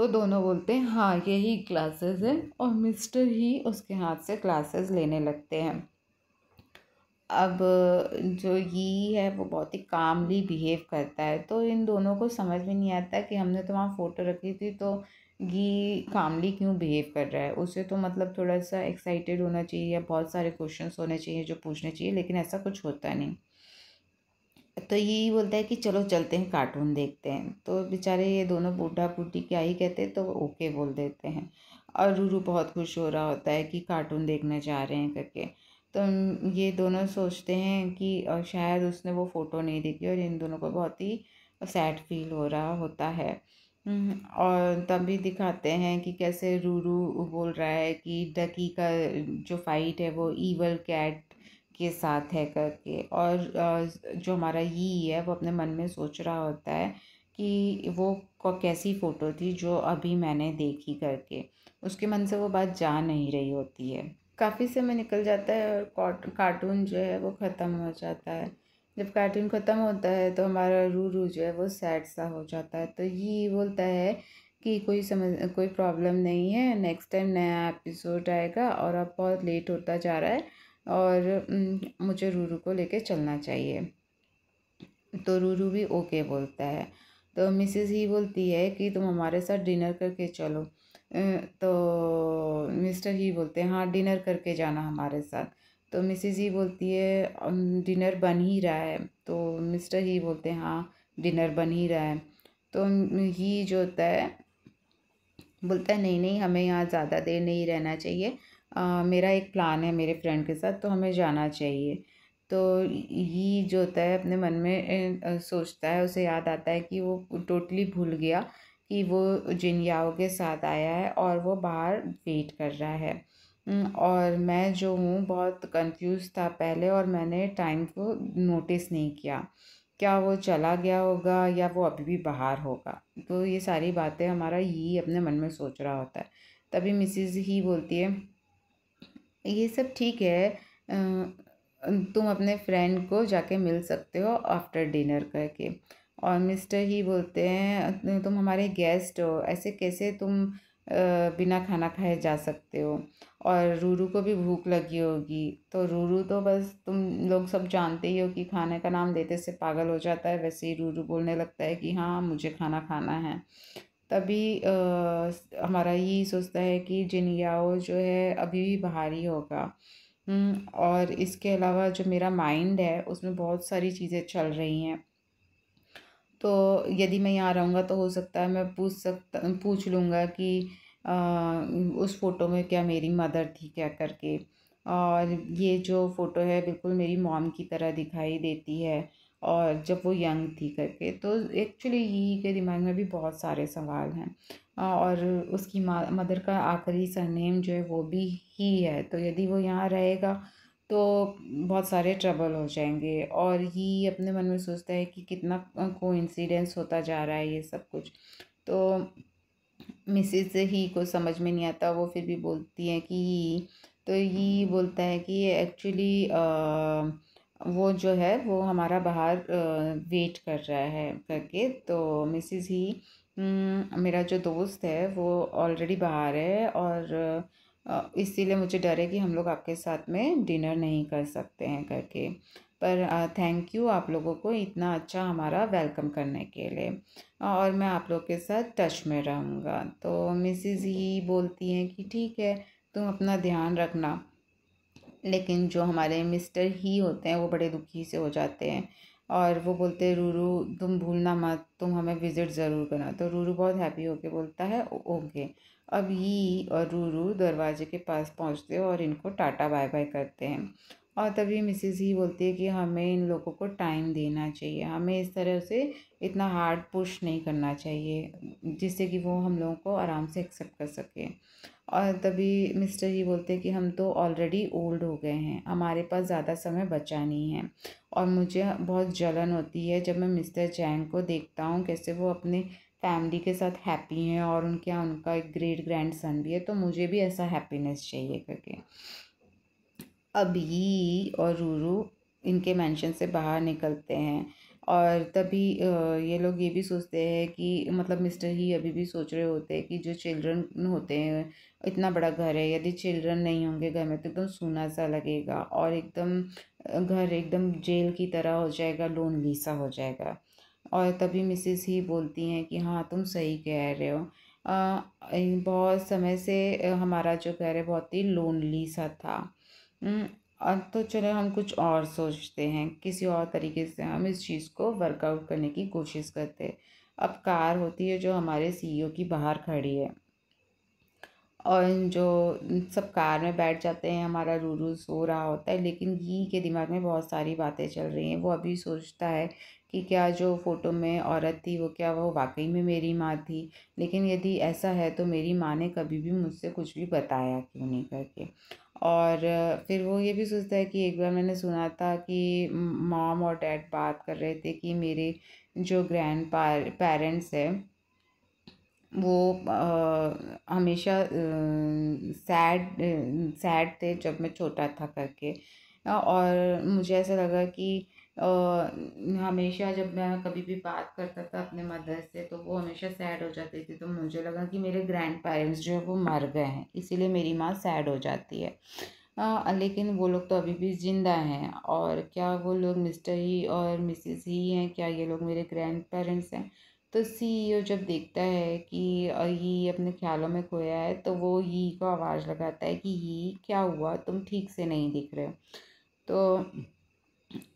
तो दोनों बोलते हैं हाँ यही क्लासेस है और मिस्टर ही उसके हाथ से क्लासेस लेने लगते हैं अब जो यी है वो बहुत ही कामली बिहेव करता है तो इन दोनों को समझ में नहीं आता कि हमने तो वहाँ फ़ोटो रखी थी तो ये कामली क्यों बिहेव कर रहा है उसे तो मतलब थोड़ा सा एक्साइटेड होना चाहिए या बहुत सारे क्वेश्चंस होने चाहिए जो पूछने चाहिए लेकिन ऐसा कुछ होता नहीं तो यही बोलता है कि चलो चलते हैं कार्टून देखते हैं तो बेचारे ये दोनों बूढ़ा बूढ़ी क्या ही कहते हैं तो ओके बोल देते हैं और रूरू बहुत खुश हो रहा होता है कि कार्टून देखने जा रहे हैं करके तो ये दोनों सोचते हैं कि और शायद उसने वो फ़ोटो नहीं देखी और इन दोनों को बहुत ही सैड फील हो रहा होता है हम्म, और तभी दिखाते हैं कि कैसे रूरू बोल रहा है कि डकी का जो फाइट है वो ईवल कैट के साथ है करके और जो हमारा ये है वो अपने मन में सोच रहा होता है कि वो कैसी फ़ोटो थी जो अभी मैंने देखी करके उसके मन से वो बात जा नहीं रही होती है काफ़ी समय निकल जाता है और कार्टून जो है वो ख़त्म हो जाता है जब कार्टून ख़त्म होता है तो हमारा रू रू जो है वो सैड सा हो जाता है तो ये बोलता है कि कोई समझ कोई प्रॉब्लम नहीं है नेक्स्ट टाइम नया एपिसोड आएगा और अब बहुत लेट होता जा रहा है और मुझे रूरू को लेके चलना चाहिए तो रूरू भी ओके बोलता है तो मिसेस ही बोलती है कि तुम हमारे साथ डिनर करके चलो तो मिस्टर ही बोलते हैं हाँ डिनर करके जाना हमारे साथ तो मिसेस ही बोलती है डिनर बन ही रहा है तो मिस्टर ही बोलते हैं हाँ डिनर बन ही रहा है तो ही जो होता है बोलता है नहीं नहीं हमें यहाँ ज़्यादा देर नहीं रहना चाहिए आ, मेरा एक प्लान है मेरे फ्रेंड के साथ तो हमें जाना चाहिए तो ये जो होता है अपने मन में सोचता है उसे याद आता है कि वो टोटली भूल गया कि वो जिनयाओ के साथ आया है और वो बाहर वेट कर रहा है और मैं जो हूँ बहुत कंफ्यूज था पहले और मैंने टाइम को नोटिस नहीं किया क्या वो चला गया होगा या वो अभी भी बाहर होगा तो ये सारी बातें हमारा यही अपने मन में सोच रहा होता है तभी मिसिज़ ही बोलती है ये सब ठीक है तुम अपने फ्रेंड को जाके मिल सकते हो आफ्टर डिनर करके और मिस्टर ही बोलते हैं तुम हमारे गेस्ट हो ऐसे कैसे तुम बिना खाना खाए जा सकते हो और रूरू को भी भूख लगी होगी तो रूरू तो बस तुम लोग सब जानते ही हो कि खाने का नाम लेते से पागल हो जाता है वैसे ही रूरू बोलने लगता है कि हाँ मुझे खाना खाना है तभी हमारा यही सोचता है कि जिनयाओ जो है अभी भी बाहर ही होगा हम्म, और इसके अलावा जो मेरा माइंड है उसमें बहुत सारी चीज़ें चल रही हैं तो यदि मैं यहाँ रहूँगा तो हो सकता है मैं पूछ सकता पूछ लूँगा कि आ, उस फ़ोटो में क्या मेरी मदर थी क्या करके और ये जो फ़ोटो है बिल्कुल मेरी मॉम की तरह दिखाई देती है और जब वो यंग थी करके तो एक्चुअली यही के दिमाग में भी बहुत सारे सवाल हैं और उसकी मदर का आखिरी सरनेम जो है वो भी ही है तो यदि वो यहाँ रहेगा तो बहुत सारे ट्रबल हो जाएंगे और ये अपने मन में सोचता है कि कितना कोइंसिडेंस होता जा रहा है ये सब कुछ तो मिसेज ही को समझ में नहीं आता वो फिर भी बोलती हैं कि ही तो ये बोलता है कि एक्चुअली वो जो है वो हमारा बाहर वेट कर रहा है करके तो मिसिज़ ही हम्म, मेरा जो दोस्त है वो ऑलरेडी बाहर है और इसीलिए मुझे डर है कि हम लोग आपके साथ में डिनर नहीं कर सकते हैं करके पर थैंक यू आप लोगों को इतना अच्छा हमारा वेलकम करने के लिए और मैं आप लोग के साथ टच में रहूँगा तो मिसिज़ ही बोलती हैं कि ठीक है तुम अपना ध्यान रखना लेकिन जो हमारे मिस्टर ही होते हैं वो बड़े दुखी से हो जाते हैं और वो बोलते हैं रूरू तुम भूलना मत तुम हमें विज़िट ज़रूर करना तो रूरू बहुत हैप्पी होके बोलता है ओके अब ही और रूरू दरवाजे के पास पहुंचते हैं और इनको टाटा बाय बाय करते हैं और तभी मिसेस ही बोलती है कि हमें इन लोगों को टाइम देना चाहिए हमें इस तरह से इतना हार्ड पुश नहीं करना चाहिए जिससे कि वो हम लोगों को आराम से एक्सेप्ट कर सकें और तभी मिस्टर जी बोलते हैं कि हम तो ऑलरेडी ओल्ड हो गए हैं हमारे पास ज़्यादा समय बचा नहीं है और मुझे बहुत जलन होती है जब मैं मिस्टर जैंग को देखता हूँ कैसे वो अपने फैमिली के साथ हैप्पी हैं और उनके यहाँ उनका एक ग्रेट ग्रैंड सन भी है तो मुझे भी ऐसा हैप्पीनेस चाहिए करके अभी और रूरू इनके मैंशन से बाहर निकलते हैं और तभी ये लोग ये भी सोचते हैं कि मतलब मिस्टर ही अभी भी सोच रहे होते हैं कि जो चिल्ड्रन होते हैं इतना बड़ा घर है यदि चिल्ड्रन नहीं होंगे घर में तो एकदम सूना सा लगेगा और एकदम घर एकदम जेल की तरह हो जाएगा लोन सा हो जाएगा और तभी मिसेस ही बोलती हैं कि हाँ तुम सही कह रहे हो आ, बहुत समय से हमारा जो घर है बहुत ही लोनली सा था अब तो चलो हम कुछ और सोचते हैं किसी और तरीके से हम इस चीज़ को वर्कआउट करने की कोशिश करते हैं अब कार होती है जो हमारे सीईओ की बाहर खड़ी है और जो सब कार में बैठ जाते हैं हमारा रूरू सो रहा होता है लेकिन घी के दिमाग में बहुत सारी बातें चल रही हैं वो अभी सोचता है कि क्या जो फ़ोटो में औरत थी वो क्या वो वाकई में मेरी माँ थी लेकिन यदि ऐसा है तो मेरी माँ ने कभी भी मुझसे कुछ भी बताया क्यों नहीं करके और फिर वो ये भी सोचता है कि एक बार मैंने सुना था कि मॉम और डैड बात कर रहे थे कि मेरे जो ग्रैंड पेरेंट्स है वो आ, हमेशा सैड सैड थे जब मैं छोटा था करके और मुझे ऐसा लगा कि हमेशा जब मैं कभी भी बात करता था अपने मदर से तो वो हमेशा सैड हो जाती थी तो मुझे लगा कि मेरे ग्रैंड पेरेंट्स जो है वो मर गए हैं इसीलिए मेरी माँ सैड हो जाती है आ, लेकिन वो लोग तो अभी भी ज़िंदा हैं और क्या वो लोग मिस्टर ही और मिसिस ही हैं क्या ये लोग मेरे ग्रैंड पेरेंट्स हैं तो सीईओ e जब देखता है कि ये अपने ख्यालों में खोया है तो वो ही e को आवाज़ लगाता है कि ये e, क्या हुआ तुम ठीक से नहीं दिख रहे हो तो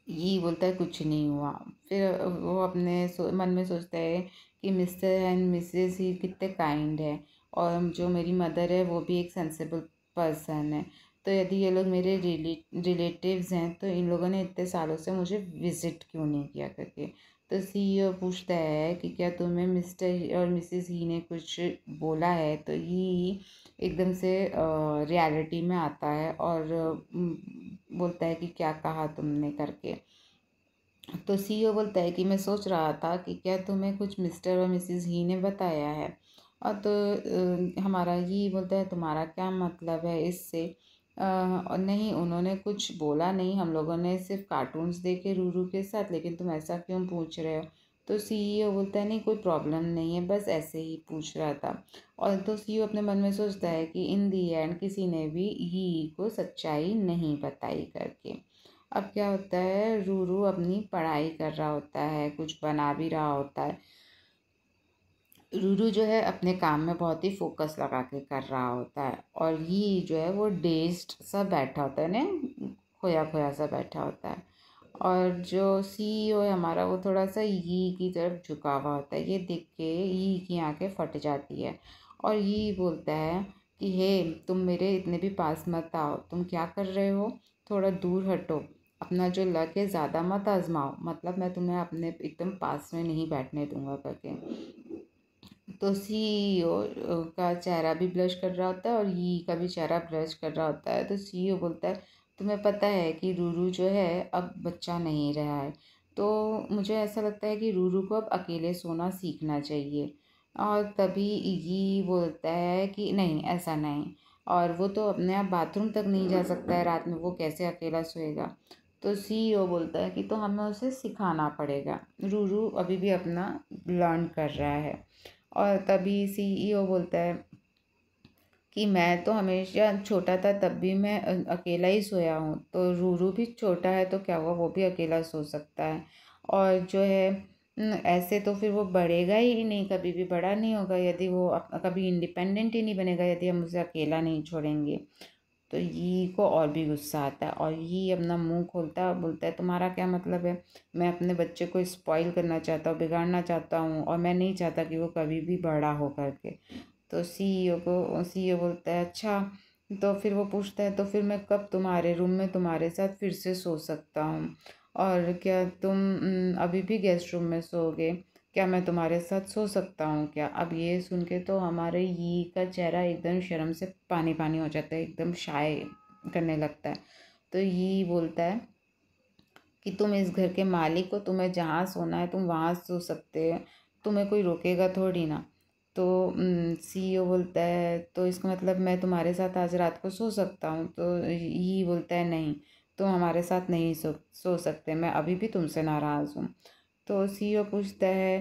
ये बोलता है कुछ नहीं हुआ फिर वो अपने मन में सोचता है कि मिस्टर एंड मिसेस ही कितने काइंड है और जो मेरी मदर है वो भी एक सेंसेबल पर्सन है तो यदि ये लोग मेरे रिले रिलेटिव्स हैं तो इन लोगों ने इतने सालों से मुझे विज़िट क्यों नहीं किया करके तो सीईओ पूछता है कि क्या तुम्हें मिस्टर और मिसेस ही ने कुछ बोला है तो ही एकदम से रियलिटी में आता है और बोलता है कि क्या कहा तुमने करके तो सीईओ e बोलता है कि मैं सोच रहा था कि क्या तुम्हें कुछ मिस्टर और मिसिस ही ने बताया है और तो हमारा ये बोलता है तुम्हारा क्या मतलब है इससे और नहीं उन्होंने कुछ बोला नहीं हम लोगों ने सिर्फ कार्टून्स देखे रूरू के साथ लेकिन तुम ऐसा क्यों पूछ रहे हो तो सीईओ e बोलता है नहीं कोई प्रॉब्लम नहीं है बस ऐसे ही पूछ रहा था और तो सीईओ e अपने मन में सोचता है कि इन दी एंड किसी ने भी ही को सच्चाई नहीं बताई करके अब क्या होता है रूरू अपनी पढ़ाई कर रहा होता है कुछ बना भी रहा होता है रूरू जो है अपने काम में बहुत ही फोकस लगा के कर रहा होता है और ये जो है वो डेस्ट सा बैठा होता है ना खोया खोया सा बैठा होता है और जो सी ओ e है हमारा वो थोड़ा सा ई की तरफ झुका हुआ होता है ये देख के ई की आंखें फट जाती है और ये बोलता है कि हे तुम मेरे इतने भी पास मत आओ तुम क्या कर रहे हो थोड़ा दूर हटो अपना जो लक है ज़्यादा मत आजमाओ मतलब मैं तुम्हें अपने एकदम पास में नहीं बैठने दूंगा करके तो सी e का चेहरा भी ब्लश कर रहा होता है और ये का भी चेहरा ब्लश कर रहा होता है तो सी e बोलता है तुम्हें पता है कि रूरू जो है अब बच्चा नहीं रहा है तो मुझे ऐसा लगता है कि रूरू को अब अकेले सोना सीखना चाहिए और तभी ईगी बोलता है कि नहीं ऐसा नहीं और वो तो अपने आप बाथरूम तक नहीं जा सकता है रात में वो कैसे अकेला सोएगा तो सी ओ e बोलता है कि तो हमें उसे सिखाना पड़ेगा रूरू अभी भी अपना लर्न कर रहा है और तभी सी ई ओ बोलता है कि मैं तो हमेशा छोटा था तब भी मैं अकेला ही सोया हूँ तो रूरू भी छोटा है तो क्या हुआ वो भी अकेला सो सकता है और जो है ऐसे तो फिर वो बढ़ेगा ही नहीं कभी भी बड़ा नहीं होगा यदि वो कभी इंडिपेंडेंट ही नहीं बनेगा यदि हम उसे अकेला नहीं छोड़ेंगे तो ये को और भी गुस्सा आता है और ये अपना मुंह खोलता है बोलता है तुम्हारा क्या मतलब है मैं अपने बच्चे को स्पॉइल करना चाहता हूँ बिगाड़ना चाहता हूँ और मैं नहीं चाहता कि वो कभी भी बड़ा हो करके तो सीईओ e को सीईओ e बोलता है अच्छा तो फिर वो पूछता है तो फिर मैं कब तुम्हारे रूम में तुम्हारे साथ फिर से सो सकता हूँ और क्या तुम अभी भी गेस्ट रूम में सोओगे क्या मैं तुम्हारे साथ सो सकता हूँ क्या अब ये सुन के तो हमारे ये का चेहरा एकदम शर्म से पानी पानी हो जाता है एकदम शाये करने लगता है तो ये बोलता है कि तुम इस घर के मालिक हो तुम्हें जहाँ सोना है तुम वहाँ सो सकते हो तुम्हें कोई रोकेगा थोड़ी ना तो सी ओ बोलता है तो इसको मतलब मैं तुम्हारे साथ आज रात को सो सकता हूँ तो ही e बोलता है नहीं तुम हमारे साथ नहीं सो सो सकते मैं अभी भी तुमसे नाराज़ हूँ तो सी ओ पूछता है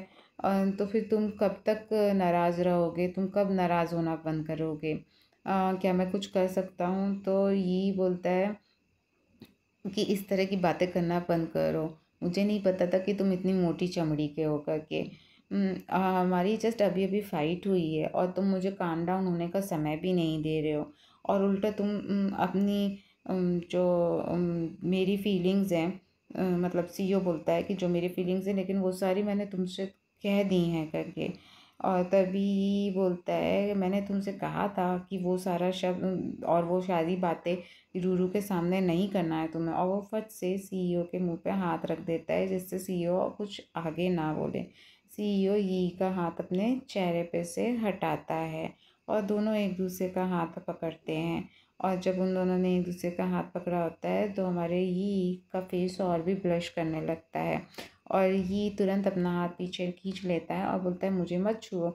तो फिर तुम कब तक नाराज़ रहोगे तुम कब नाराज़ होना बंद करोगे आ, क्या मैं कुछ कर सकता हूँ तो यही e बोलता है कि इस तरह की बातें करना बंद करो मुझे नहीं पता था कि तुम इतनी मोटी चमड़ी के हो करके हम्म, हमारी जस्ट अभी अभी फ़ाइट हुई है और तुम मुझे काम डाउन होने का समय भी नहीं दे रहे हो और उल्टा तुम हम्म, अपनी हम्म, जो मेरी फीलिंग्स हैं मतलब सीईओ e बोलता है कि जो मेरी फीलिंग्स हैं लेकिन वो सारी मैंने तुमसे कह दी हैं करके और तभी बोलता है मैंने तुमसे कहा था कि वो सारा शब्द और वो सारी बातें रूरू के सामने नहीं करना है तुम्हें और वो फट से सीईओ e के मुंह पे हाथ रख देता है जिससे सीईओ e कुछ आगे ना बोले सीईओ ई का हाथ अपने चेहरे पे से हटाता है और दोनों एक दूसरे का हाथ पकड़ते हैं और जब उन दोनों ने एक दूसरे का हाथ पकड़ा होता है तो हमारे ई का फेस और भी ब्लश करने लगता है और ये तुरंत अपना हाथ पीछे खींच लेता है और बोलता है मुझे मत छुओ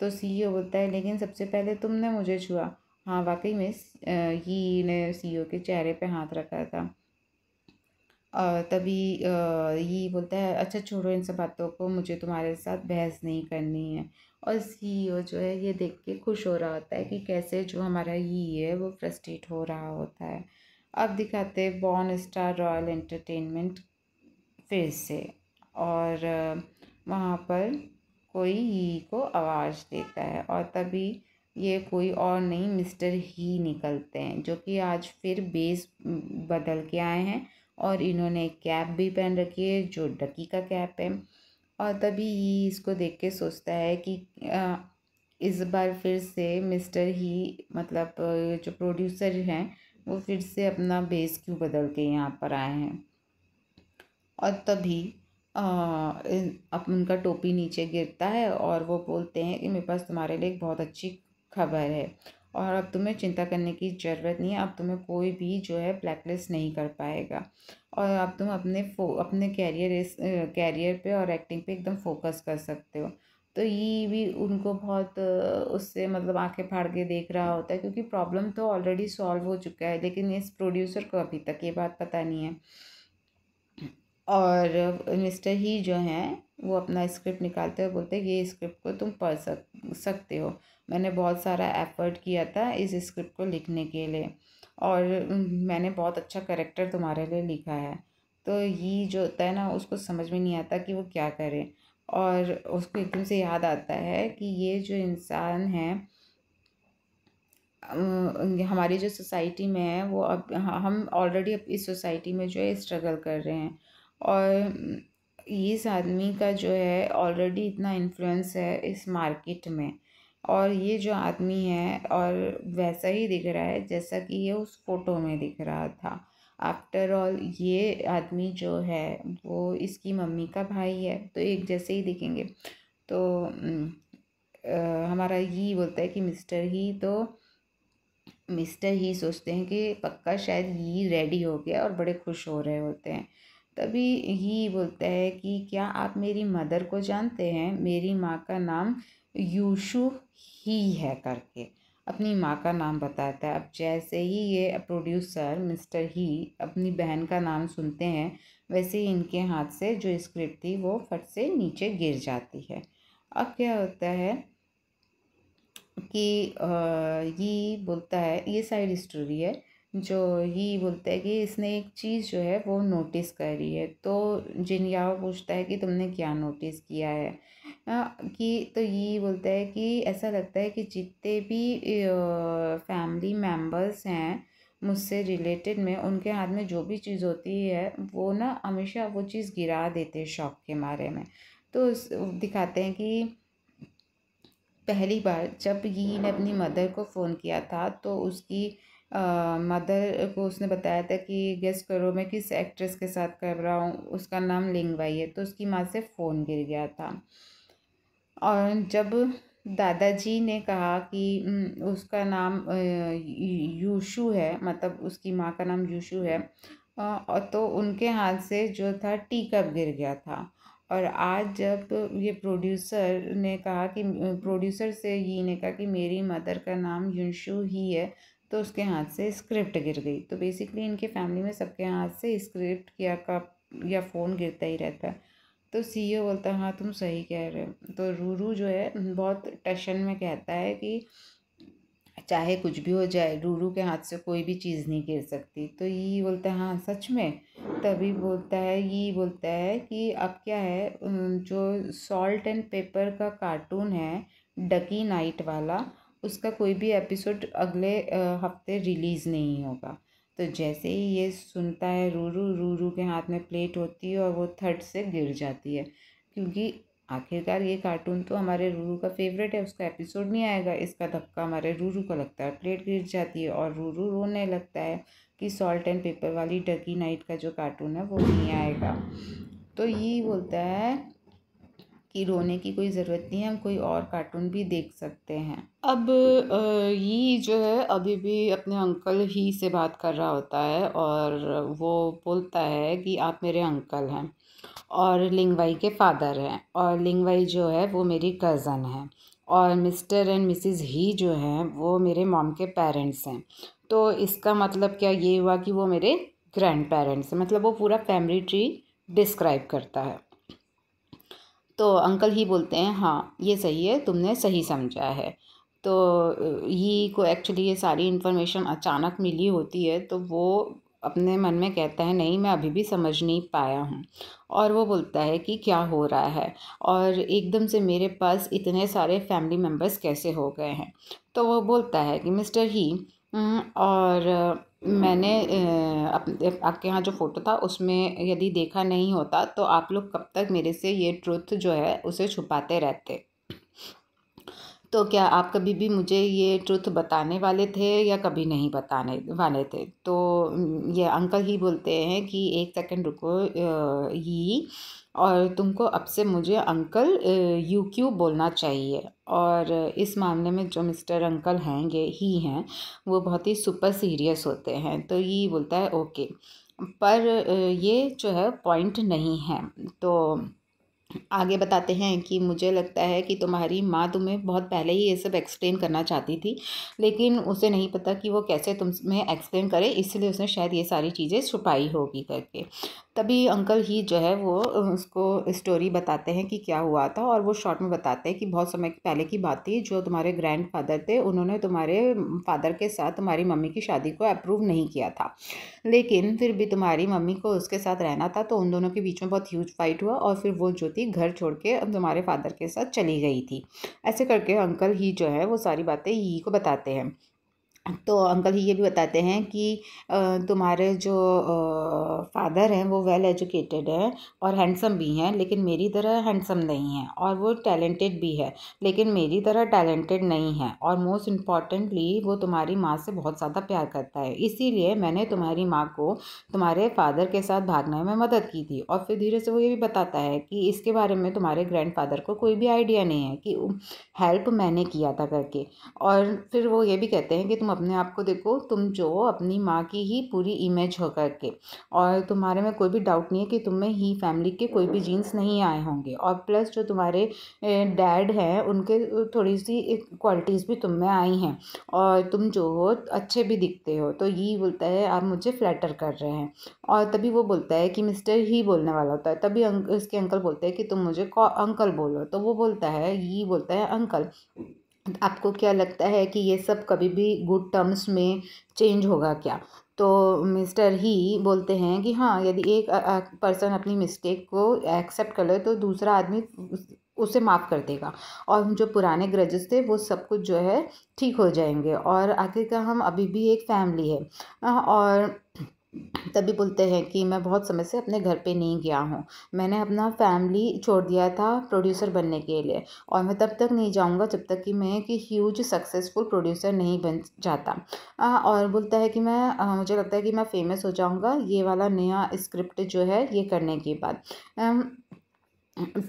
तो सीईओ बोलता है लेकिन सबसे पहले तुमने मुझे छुआ हाँ वाकई में ये ने ओ के चेहरे पे हाथ रखा था तभी ये बोलता है अच्छा छोड़ो इन सब बातों को मुझे तुम्हारे साथ बहस नहीं करनी है और सीईओ e जो है ये देख के खुश हो रहा होता है कि कैसे जो हमारा ये e है वो फ्रस्ट्रेट हो रहा होता है अब दिखाते हैं बॉर्न स्टार रॉयल एंटरटेनमेंट फिर से और वहाँ पर कोई ही e को आवाज़ देता है और तभी ये कोई और नहीं मिस्टर ही निकलते हैं जो कि आज फिर बेस बदल के आए हैं और इन्होंने कैप भी पहन रखी है जो डकी का कैप है और तभी ही इसको देख के सोचता है कि इस बार फिर से मिस्टर ही मतलब जो प्रोड्यूसर हैं वो फिर से अपना बेस क्यों बदल के यहाँ पर आए हैं और तभी अब उनका टोपी नीचे गिरता है और वो बोलते हैं कि मेरे पास तुम्हारे लिए एक बहुत अच्छी खबर है और अब तुम्हें चिंता करने की ज़रूरत नहीं है अब तुम्हें कोई भी जो है ब्लैकलिस्ट नहीं कर पाएगा और अब तुम अपने फो अपने कैरियर इस कैरियर पे और एक्टिंग पे एकदम फोकस कर सकते हो तो ये भी उनको बहुत उससे मतलब आंखें फाड़ के देख रहा होता है क्योंकि प्रॉब्लम तो ऑलरेडी सॉल्व हो चुका है लेकिन इस प्रोड्यूसर को अभी तक ये बात पता नहीं है और मिस्टर ही जो हैं वो अपना स्क्रिप्ट निकालते हुए बोलते हैं ये स्क्रिप्ट को तुम पढ़ सक सकते हो मैंने बहुत सारा एफ़र्ट किया था इस स्क्रिप्ट को लिखने के लिए और मैंने बहुत अच्छा करेक्टर तुम्हारे लिए लिखा है तो ये जो होता है ना उसको समझ में नहीं आता कि वो क्या करे और उसको एकदम से याद आता है कि ये जो इंसान है हमारी जो सोसाइटी में है वो अब हम ऑलरेडी अब इस सोसाइटी में जो है स्ट्रगल कर रहे हैं और इस आदमी का जो है ऑलरेडी इतना इन्फ्लुएंस है इस मार्केट में और ये जो आदमी है और वैसा ही दिख रहा है जैसा कि ये उस फोटो में दिख रहा था आफ्टर ऑल ये आदमी जो है वो इसकी मम्मी का भाई है तो एक जैसे ही दिखेंगे तो आ, हमारा ये बोलता है कि मिस्टर ही तो मिस्टर ही सोचते हैं कि पक्का शायद ही रेडी हो गया और बड़े खुश हो रहे होते हैं तभी ही बोलता है कि क्या आप मेरी मदर को जानते हैं मेरी माँ का नाम यूशु ही है करके अपनी माँ का नाम बताता है अब जैसे ही ये प्रोड्यूसर मिस्टर ही अपनी बहन का नाम सुनते हैं वैसे ही इनके हाथ से जो स्क्रिप्ट थी वो फट से नीचे गिर जाती है अब क्या होता है कि ये बोलता है ये साइड स्टोरी है जो ही बोलते हैं कि इसने एक चीज़ जो है वो नोटिस करी है तो जिन याओ पूछता है कि तुमने क्या नोटिस किया है आ, कि तो ये बोलता है कि ऐसा लगता है कि जितने भी फैमिली मेम्बर्स हैं मुझसे रिलेटेड में उनके हाथ में जो भी चीज़ होती है वो ना हमेशा वो चीज़ गिरा देते हैं शौक के मारे में तो दिखाते हैं कि पहली बार जब यी ने अपनी मदर को फ़ोन किया था तो उसकी मदर को उसने बताया था कि गेस करो मैं किस एक्ट्रेस के साथ कर रहा हूँ उसका नाम लिंगवाई है तो उसकी माँ से फ़ोन गिर गया था और जब दादाजी ने कहा कि उसका नाम यूशु है मतलब उसकी माँ का नाम यूशु है और तो उनके हाथ से जो था टी कप गिर गया था और आज जब ये प्रोड्यूसर ने कहा कि प्रोड्यूसर से ये ने कहा कि मेरी मदर का नाम यूशु ही है तो उसके हाथ से स्क्रिप्ट गिर गई तो बेसिकली इनके फैमिली में सबके हाथ से स्क्रिप्ट या कप या फ़ोन गिरता ही रहता है तो सीईओ e बोलता है हाँ तुम सही कह रहे हो तो रूरू जो है बहुत टशन में कहता है कि चाहे कुछ भी हो जाए रूरू के हाथ से कोई भी चीज़ नहीं गिर सकती तो ये e e बोलता है हाँ सच में तभी बोलता है ये बोलता है कि अब क्या है जो सॉल्ट एंड पेपर का कार्टून है डकी नाइट वाला उसका कोई भी एपिसोड अगले हफ्ते रिलीज़ नहीं होगा तो जैसे ही ये सुनता है रूरू रूरू के हाथ में प्लेट होती है और वो थर्ड से गिर जाती है क्योंकि आखिरकार ये कार्टून तो हमारे रूरू का फेवरेट है उसका एपिसोड नहीं आएगा इसका धक्का हमारे रूरू को लगता है प्लेट गिर जाती है और रूरू रोने लगता है कि सॉल्ट एंड पेपर वाली डकी नाइट का जो कार्टून है वो नहीं आएगा तो ये बोलता है कि रोने की कोई ज़रूरत नहीं है हम कोई और कार्टून भी देख सकते हैं अब ये जो है अभी भी अपने अंकल ही से बात कर रहा होता है और वो बोलता है कि आप मेरे अंकल हैं और लिंगवाई के फादर हैं और लिंगवाई जो है वो मेरी कज़न है और मिस्टर एंड मिसिज़ ही जो हैं वो मेरे मॉम के पेरेंट्स हैं तो इसका मतलब क्या ये हुआ कि वो मेरे ग्रैंड पेरेंट्स हैं मतलब वो पूरा फैमिली ट्री डिस्क्राइब करता है तो अंकल ही बोलते हैं हाँ ये सही है तुमने सही समझा है तो ही को एक्चुअली ये सारी इन्फॉर्मेशन अचानक मिली होती है तो वो अपने मन में कहता है नहीं मैं अभी भी समझ नहीं पाया हूँ और वो बोलता है कि क्या हो रहा है और एकदम से मेरे पास इतने सारे फैमिली मेम्बर्स कैसे हो गए हैं तो वो बोलता है कि मिस्टर ही और मैंने आपके यहाँ जो फ़ोटो था उसमें यदि देखा नहीं होता तो आप लोग कब तक मेरे से ये ट्रुथ जो है उसे छुपाते रहते तो क्या आप कभी भी मुझे ये ट्रुथ बताने वाले थे या कभी नहीं बताने वाले थे तो ये अंकल ही बोलते हैं कि एक सेकंड रुको ही और तुमको अब से मुझे अंकल यू क्यू बोलना चाहिए और इस मामले में जो मिस्टर अंकल हैं ये ही हैं वो बहुत ही सुपर सीरियस होते हैं तो ये बोलता है ओके पर ये जो है पॉइंट नहीं है तो आगे बताते हैं कि मुझे लगता है कि तुम्हारी माँ तुम्हें बहुत पहले ही ये सब एक्सप्लेन करना चाहती थी लेकिन उसे नहीं पता कि वो कैसे तुम्हें एक्सप्लेन करे इसलिए उसने शायद ये सारी चीज़ें छुपाई होगी करके तभी अंकल ही जो है वो उसको स्टोरी बताते हैं कि क्या हुआ था और वो शॉर्ट में बताते हैं कि बहुत समय पहले की बात थी जो तुम्हारे ग्रैंड फादर थे उन्होंने तुम्हारे फादर के साथ तुम्हारी मम्मी की शादी को अप्रूव नहीं किया था लेकिन फिर भी तुम्हारी मम्मी को उसके साथ रहना था तो उन दोनों के बीच में बहुत ह्यूज फाइट हुआ और फिर वो जो थी घर छोड़ के अब तुम्हारे फादर के साथ चली गई थी ऐसे करके अंकल ही जो है वो सारी बातें ही को बताते हैं तो अंकल ये भी बताते हैं कि तुम्हारे जो फादर हैं वो वेल एजुकेटेड हैं और हैंडसम भी हैं लेकिन मेरी तरह हैंडसम नहीं है और वो टैलेंटेड भी है लेकिन मेरी तरह टैलेंटेड नहीं है और मोस्ट इम्पॉर्टेंटली वो तुम्हारी माँ से बहुत ज़्यादा प्यार करता है इसीलिए मैंने तुम्हारी माँ को तुम्हारे फादर के साथ भागने में मदद की थी और फिर धीरे से वो ये भी बताता है कि इसके बारे में तुम्हारे ग्रैंड फादर को कोई भी आइडिया नहीं है कि हेल्प मैंने किया था करके और फिर वो ये भी कहते हैं कि तुम अपने आप को देखो तुम जो हो अपनी माँ की ही पूरी इमेज हो करके और तुम्हारे में कोई भी डाउट नहीं है कि तुम में ही फैमिली के कोई भी जीन्स नहीं आए होंगे और प्लस जो तुम्हारे डैड हैं उनके थोड़ी सी क्वालिटीज़ भी तुम में आई हैं और तुम जो हो अच्छे भी दिखते हो तो ये बोलता है आप मुझे फ्लैटर कर रहे हैं और तभी वो बोलता है कि मिस्टर ही बोलने वाला होता है तभी अंक, इसके अंकल बोलते हैं कि तुम मुझे अंकल बोलो तो वो बोलता है ये बोलता है अंकल आपको क्या लगता है कि ये सब कभी भी गुड टर्म्स में चेंज होगा क्या तो मिस्टर ही बोलते हैं कि हाँ यदि एक पर्सन अपनी मिस्टेक को एक्सेप्ट कर ले तो दूसरा आदमी उसे माफ़ कर देगा और जो पुराने ग्रजेस थे वो सब कुछ जो है ठीक हो जाएंगे और आखिरकार हम अभी भी एक फैमिली है और तभी बोलते हैं कि मैं बहुत समय से अपने घर पे नहीं गया हूँ मैंने अपना फैमिली छोड़ दिया था प्रोड्यूसर बनने के लिए और मैं तब तक नहीं जाऊँगा जब तक कि मैं एक ह्यूज सक्सेसफुल प्रोड्यूसर नहीं बन जाता और बोलता है कि मैं मुझे लगता है कि मैं फेमस हो जाऊँगा ये वाला नया स्क्रिप्ट जो है ये करने के बाद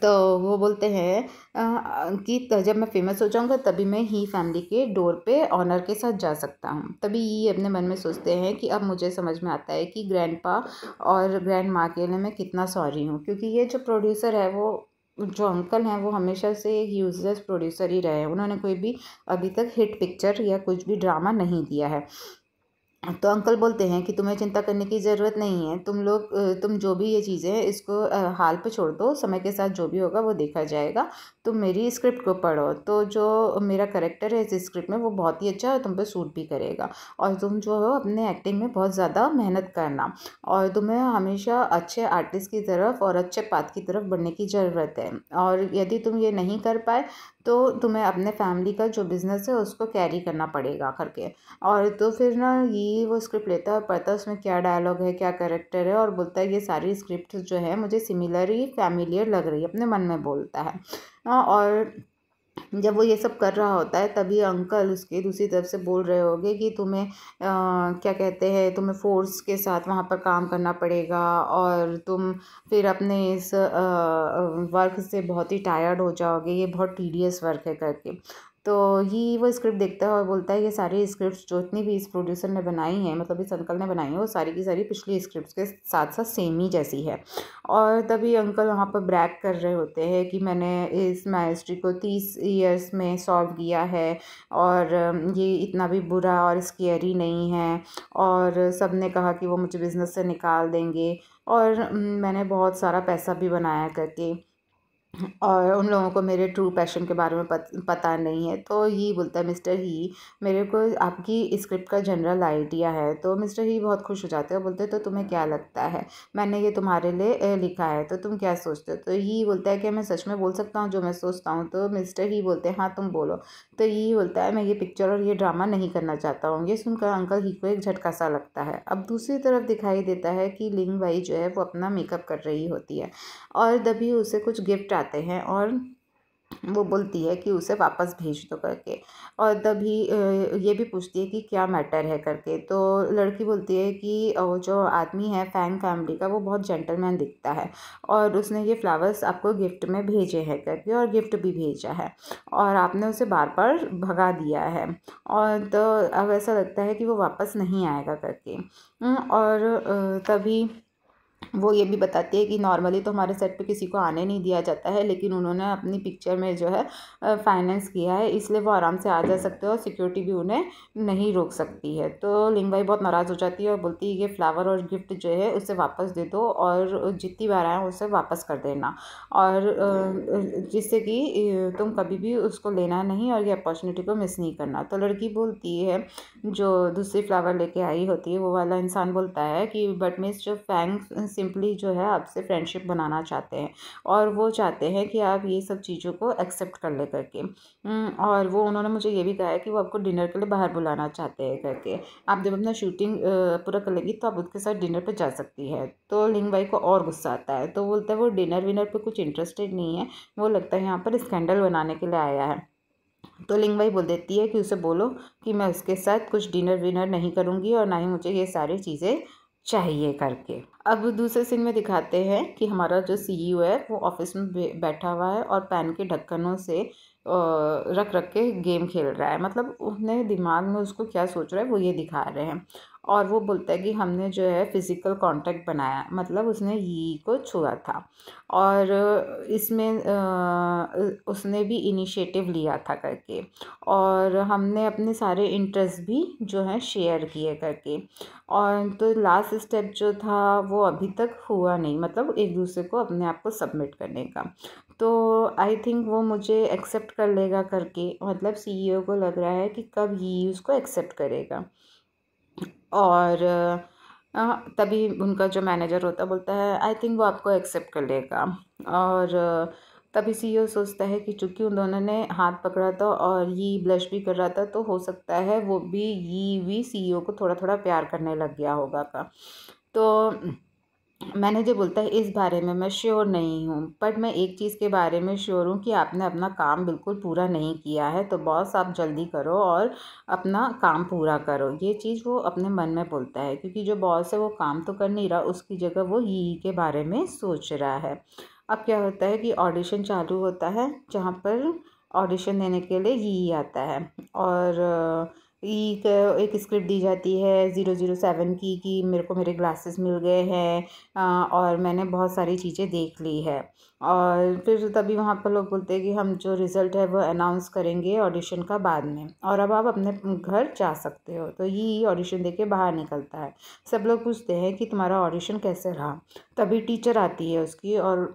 तो वो बोलते हैं कि तो जब मैं फेमस हो जाऊंगा तभी मैं ही फैमिली के डोर पे ऑनर के साथ जा सकता हूँ तभी ये अपने मन में सोचते हैं कि अब मुझे समझ में आता है कि पा और ग्रैंड माँ के लिए मैं कितना सॉरी हूँ क्योंकि ये जो प्रोड्यूसर है वो जो अंकल हैं वो हमेशा से यूजलेस प्रोड्यूसर ही रहे हैं उन्होंने कोई भी अभी तक हिट पिक्चर या कुछ भी ड्रामा नहीं दिया है तो अंकल बोलते हैं कि तुम्हें चिंता करने की ज़रूरत नहीं है तुम लोग तुम जो भी ये चीज़ें हैं इसको हाल पे छोड़ दो समय के साथ जो भी होगा वो देखा जाएगा तुम मेरी स्क्रिप्ट को पढ़ो तो जो मेरा करेक्टर है इस स्क्रिप्ट में वो बहुत ही अच्छा है तुम पे सूट भी करेगा और तुम जो हो अपने एक्टिंग में बहुत ज़्यादा मेहनत करना और तुम्हें हमेशा अच्छे आर्टिस्ट की तरफ और अच्छे पाथ की तरफ बढ़ने की ज़रूरत है और यदि तुम ये नहीं कर पाए तो तुम्हें अपने फैमिली का जो बिज़नेस है उसको कैरी करना पड़ेगा करके और तो फिर ना ये वो स्क्रिप्ट लेता है पढ़ता है उसमें क्या डायलॉग है क्या करेक्टर है और बोलता है ये सारी स्क्रिप्ट जो है मुझे सिमिलर ही फैमिलियर लग रही है अपने मन में बोलता है हाँ, और जब वो ये सब कर रहा होता है तभी अंकल उसके दूसरी तरफ से बोल रहे होंगे कि तुम्हें आ, क्या कहते हैं तुम्हें फोर्स के साथ वहाँ पर काम करना पड़ेगा और तुम फिर अपने इस आ, वर्क से बहुत ही टायर्ड हो जाओगे ये बहुत टीडियस वर्क है करके तो ही वो स्क्रिप्ट देखता है और बोलता है ये सारी स्क्रिप्ट्स जो इतनी भी इस प्रोड्यूसर ने बनाई हैं मतलब इस अंकल ने बनाई है वो सारी की सारी पिछली स्क्रिप्ट्स के साथ साथ सेम ही जैसी है और तभी अंकल वहाँ पर ब्रैक कर रहे होते हैं कि मैंने इस माइस्ट्री को तीस ईयर्स में सॉल्व किया है और ये इतना भी बुरा और स्केरी नहीं है और सब ने कहा कि वो मुझे बिज़नेस से निकाल देंगे और मैंने बहुत सारा पैसा भी बनाया करके और उन लोगों को मेरे ट्रू पैशन के बारे में पत, पता नहीं है तो ही बोलता है मिस्टर ही मेरे को आपकी स्क्रिप्ट का जनरल आइडिया है तो मिस्टर ही बहुत खुश हो जाते हैं बोलते तो तुम्हें क्या लगता है मैंने ये तुम्हारे लिए लिखा है तो तुम क्या सोचते हो तो ही बोलता है कि मैं सच में बोल सकता हूँ जो मैं सोचता हूँ तो मिस्टर ही बोलते हैं हाँ तुम बोलो तो ही बोलता है मैं ये पिक्चर और ये ड्रामा नहीं करना चाहता हूँ ये सुनकर अंकल ही को एक झटका सा लगता है अब दूसरी तरफ दिखाई देता है कि लिंग भाई जो है वो अपना मेकअप कर रही होती है और तभी उसे कुछ गिफ्ट आते हैं और वो बोलती है कि उसे वापस भेज दो करके और तभी ये भी पूछती है कि क्या मैटर है करके तो लड़की बोलती है कि वो जो आदमी है फैंग फैमिली का वो बहुत जेंटलमैन दिखता है और उसने ये फ्लावर्स आपको गिफ्ट में भेजे हैं करके और गिफ्ट भी भेजा है और आपने उसे बार बार भगा दिया है और तो अब ऐसा लगता है कि वो वापस नहीं आएगा करके और तभी वो ये भी बताती है कि नॉर्मली तो हमारे सेट पे किसी को आने नहीं दिया जाता है लेकिन उन्होंने अपनी पिक्चर में जो है फाइनेंस किया है इसलिए वो आराम से आ जा सकते हो और सिक्योरिटी भी उन्हें नहीं रोक सकती है तो भाई बहुत नाराज़ हो जाती है और बोलती है ये फ्लावर और गिफ्ट जो है उसे वापस दे दो और जितनी बार आए उसे वापस कर देना और जिससे कि तुम कभी भी उसको लेना नहीं और ये अपॉर्चुनिटी को मिस नहीं करना तो लड़की बोलती है जो दूसरी फ्लावर लेके आई होती है वो वाला इंसान बोलता है कि बट मिस जो फैंग से सिंपली जो है आपसे फ्रेंडशिप बनाना चाहते हैं और वो चाहते हैं कि आप ये सब चीज़ों को एक्सेप्ट कर ले करके हम्म, और वो उन्होंने मुझे ये भी कहा है कि वो आपको डिनर के लिए बाहर बुलाना चाहते हैं करके आप जब अपना शूटिंग पूरा कर लेगी तो आप उसके साथ डिनर पर जा सकती है तो लिंग भाई को और गुस्सा आता है तो बोलते हैं वो डिनर विनर पर कुछ इंटरेस्टेड नहीं है वो लगता है यहाँ पर स्कैंडल बनाने के लिए आया है तो लिंग भाई बोल देती है कि उसे बोलो कि मैं उसके साथ कुछ डिनर विनर नहीं करूँगी और ना ही मुझे ये सारी चीज़ें चाहिए करके अब दूसरे सीन में दिखाते हैं कि हमारा जो सी e है वो ऑफिस में बैठा हुआ है और पैन के ढक्कनों से रख रख के गेम खेल रहा है मतलब उन्हें दिमाग में उसको क्या सोच रहा है वो ये दिखा रहे हैं और वो बोलता है कि हमने जो है फ़िज़िकल कांटेक्ट बनाया मतलब उसने यी को छुआ था और इसमें उसने भी इनिशिएटिव लिया था करके और हमने अपने सारे इंटरेस्ट भी जो है शेयर किए करके और तो लास्ट स्टेप जो था वो अभी तक हुआ नहीं मतलब एक दूसरे को अपने आप को सबमिट करने का तो आई थिंक वो मुझे एक्सेप्ट कर लेगा करके मतलब सीईओ e को लग रहा है कि कब ही उसको एक्सेप्ट करेगा और तभी उनका जो मैनेजर होता बोलता है आई थिंक वो आपको एक्सेप्ट कर लेगा और तभी सी e सोचता है कि चूँकि ने हाथ पकड़ा था और ये ब्लश भी कर रहा था तो हो सकता है वो भी ये भी सी ओ e को थोड़ा थोड़ा प्यार करने लग गया होगा का तो मैंने जो बोलता है इस बारे में मैं श्योर नहीं हूँ बट मैं एक चीज़ के बारे में श्योर हूँ कि आपने अपना काम बिल्कुल पूरा नहीं किया है तो बॉस आप जल्दी करो और अपना काम पूरा करो ये चीज़ वो अपने मन में बोलता है क्योंकि जो बॉस है वो काम तो कर नहीं रहा उसकी जगह वो ही के बारे में सोच रहा है अब क्या होता है कि ऑडिशन चालू होता है जहाँ पर ऑडिशन देने के लिए ही आता है और एक एक स्क्रिप्ट दी जाती है ज़ीरो ज़ीरो सेवन की कि मेरे को मेरे ग्लासेस मिल गए हैं और मैंने बहुत सारी चीज़ें देख ली है और फिर तभी वहाँ पर लोग बोलते हैं कि हम जो रिज़ल्ट है वो अनाउंस करेंगे ऑडिशन का बाद में और अब आप अपने घर जा सकते हो तो ये ऑडिशन दे के बाहर निकलता है सब लोग पूछते हैं कि तुम्हारा ऑडिशन कैसे रहा तभी टीचर आती है उसकी और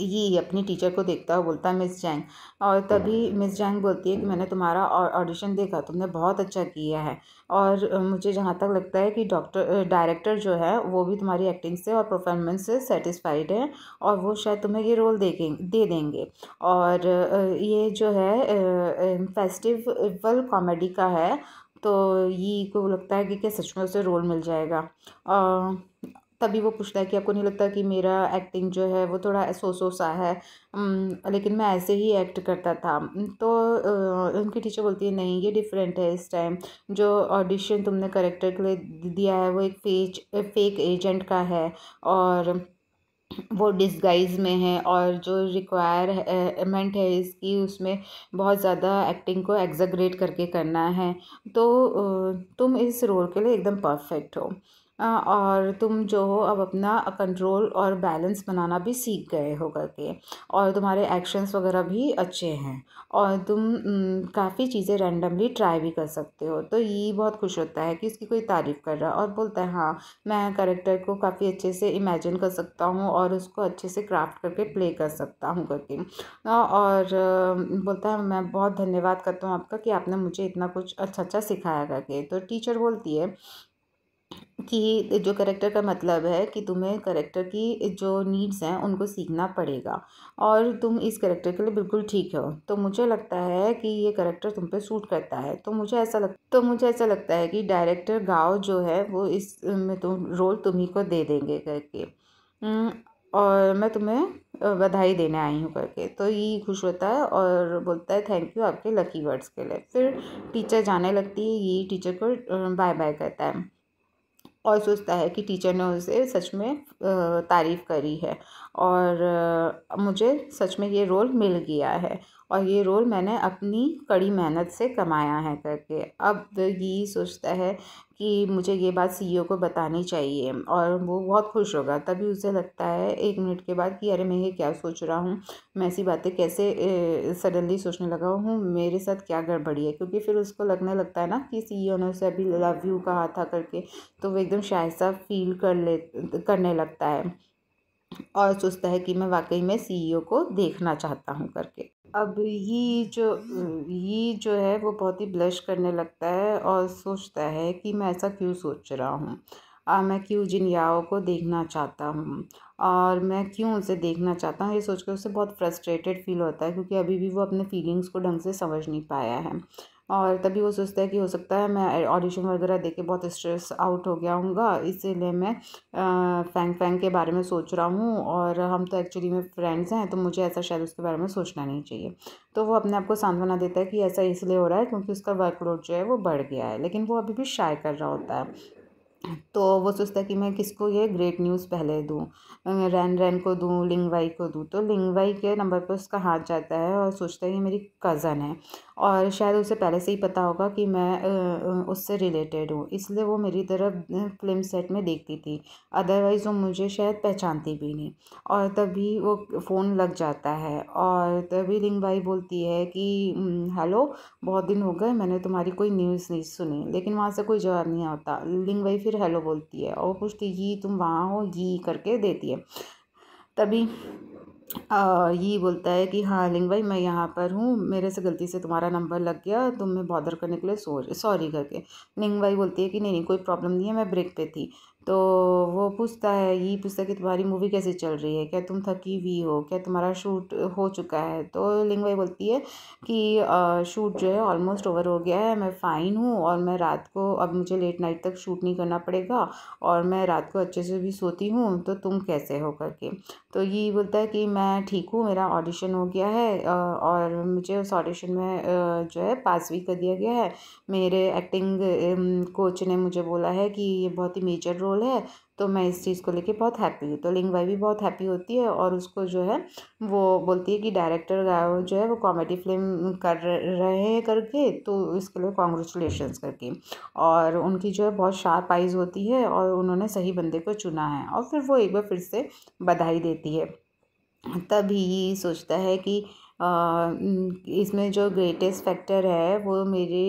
ये अपनी टीचर को देखता हुआ बोलता है मिस जैंग और तभी मिस हम्म। जैंग बोलती है कि मैंने तुम्हारा ऑडिशन देखा तुमने बहुत अच्छा किया है और मुझे जहाँ तक लगता है कि डॉक्टर डायरेक्टर जो है वो भी तुम्हारी एक्टिंग से और परफॉर्मेंस से सेटिस्फाइड है और वो शायद तुम्हें ये रोल देखेंगे दे देंगे और ये जो है फेस्टिवल कॉमेडी का है तो ये को लगता है कि क्या सच में उसे रोल मिल जाएगा तभी वो पूछता है कि आपको नहीं लगता कि मेरा एक्टिंग जो है वो थोड़ा सोसो सा है लेकिन मैं ऐसे ही एक्ट करता था तो उनकी टीचर बोलती है नहीं ये डिफरेंट है इस टाइम जो ऑडिशन तुमने करेक्टर के लिए दिया है वो एक फेज फेक एजेंट का है और वो डिसगाइज में है और जो रिक्वायरमेंट है इसकी उसमें बहुत ज़्यादा एक्टिंग को एग्जग्रेट करके करना है तो तुम इस रोल के लिए एकदम परफेक्ट हो और तुम जो हो अब अपना कंट्रोल और बैलेंस बनाना भी सीख गए हो करके और तुम्हारे एक्शंस वगैरह भी अच्छे हैं और तुम काफ़ी चीज़ें रैंडमली ट्राई भी कर सकते हो तो ये बहुत खुश होता है कि उसकी कोई तारीफ़ कर रहा है और बोलता है हाँ मैं करेक्टर को काफ़ी अच्छे से इमेजिन कर सकता हूँ और उसको अच्छे से क्राफ्ट करके प्ले कर सकता हूँ करके और बोलता है मैं बहुत धन्यवाद करता हूँ आपका कि आपने मुझे इतना कुछ अच्छा अच्छा सिखाया करके तो टीचर बोलती है कि जो करेक्टर का मतलब है कि तुम्हें करेक्टर की जो नीड्स हैं उनको सीखना पड़ेगा और तुम इस करेक्टर के लिए बिल्कुल ठीक हो तो मुझे लगता है कि ये करेक्टर तुम पे सूट करता है तो मुझे ऐसा लग तो मुझे ऐसा लगता है कि डायरेक्टर गाओ जो है वो इस में तुम रोल तुम्ही को दे देंगे करके और मैं तुम्हें बधाई देने आई हूँ करके तो ये खुश होता है और बोलता है थैंक यू आपके लकी वर्ड्स के लिए फिर टीचर जाने लगती है ये टीचर को बाय बाय करता है और सोचता है कि टीचर ने उसे सच में तारीफ़ करी है और मुझे सच में ये रोल मिल गया है और ये रोल मैंने अपनी कड़ी मेहनत से कमाया है करके अब ये सोचता है कि मुझे ये बात सीईओ e को बतानी चाहिए और वो बहुत खुश होगा तभी उसे लगता है एक मिनट के बाद कि अरे मैं ये क्या सोच रहा हूँ मैं ऐसी बातें कैसे सडनली सोचने लगा हूँ मेरे साथ क्या गड़बड़ी है क्योंकि फिर उसको लगने लगता है ना कि सीईओ e ने उसे अभी लव यू कहा था करके तो वो एकदम शायसा फील कर ले करने लगता है और सोचता है कि मैं वाकई में सीईओ e को देखना चाहता हूँ करके अब ये जो ये जो है वो बहुत ही ब्लश करने लगता है और सोचता है कि मैं ऐसा क्यों सोच रहा हूँ और मैं क्यों जिन याओ को देखना चाहता हूँ और मैं क्यों उसे देखना चाहता हूँ ये सोचकर उसे बहुत फ्रस्ट्रेटेड फील होता है क्योंकि अभी भी वो अपने फीलिंग्स को ढंग से समझ नहीं पाया है और तभी वो सोचता है कि हो सकता है मैं ऑडिशन वगैरह दे के बहुत स्ट्रेस आउट हो गया हूँगा इसीलिए मैं फ़ैंग फ़ैंग के बारे में सोच रहा हूँ और हम तो एक्चुअली में फ्रेंड्स हैं तो मुझे ऐसा शायद उसके बारे में सोचना नहीं चाहिए तो वो अपने आप को सांत्वना देता है कि ऐसा इसलिए हो रहा है क्योंकि उसका वर्कलोड जो है वो बढ़ गया है लेकिन वो अभी भी शाय कर रहा होता है तो वो सोचता है कि मैं किसको ये ग्रेट न्यूज़ पहले दूँ रैन रैन को दूँ लिंगवाई को दूँ तो लिंगवाई के नंबर पर उसका हाथ जाता है और सोचता है ये मेरी कज़न है और शायद उसे पहले से ही पता होगा कि मैं उससे रिलेटेड हूँ इसलिए वो मेरी तरफ फिल्म सेट में देखती थी अदरवाइज़ वो मुझे शायद पहचानती भी नहीं और तभी वो फ़ोन लग जाता है और तभी रिंग भाई बोलती है कि हेलो बहुत दिन हो गए मैंने तुम्हारी कोई न्यूज़ नहीं सुनी लेकिन वहाँ से कोई जवाब नहीं आता लिंग भाई फिर हेलो बोलती है और पूछती ये तुम वहाँ हो ये करके देती है तभी ये बोलता है कि हाँ लिंग भाई मैं यहाँ पर हूँ मेरे से गलती से तुम्हारा नंबर लग गया तुम मैं बॉदर करने के लिए सो सॉरी करके लिंग भाई बोलती है कि नहीं नहीं कोई प्रॉब्लम नहीं है मैं ब्रेक पे थी तो वो पूछता है ये पूछता है कि तुम्हारी मूवी कैसे चल रही है क्या तुम थकी हुई हो क्या तुम्हारा शूट हो चुका है तो लिंग भाई बोलती है कि आ, शूट जो है ऑलमोस्ट ओवर हो गया है मैं फ़ाइन हूँ और मैं रात को अब मुझे लेट नाइट तक शूट नहीं करना पड़ेगा और मैं रात को अच्छे से भी सोती हूँ तो तुम कैसे हो करके तो ये बोलता है कि मैं ठीक हूँ मेरा ऑडिशन हो गया है और मुझे उस ऑडिशन में जो है पास भी कर दिया गया है मेरे एक्टिंग कोच ने मुझे बोला है कि ये बहुत ही मेजर रोल है तो मैं इस चीज़ को लेके बहुत हैप्पी हूँ तो लिंग भाई भी बहुत हैप्पी होती है और उसको जो है वो बोलती है कि डायरेक्टर जो है वो कॉमेडी फिल्म कर रहे हैं करके तो इसके लिए कॉन्ग्रेचुलेशन करके और उनकी जो है बहुत शार्प आइज़ होती है और उन्होंने सही बंदे को चुना है और फिर वो एक बार फिर से बधाई देती है तभी सोचता है कि इसमें जो ग्रेटेस्ट फैक्टर है वो मेरी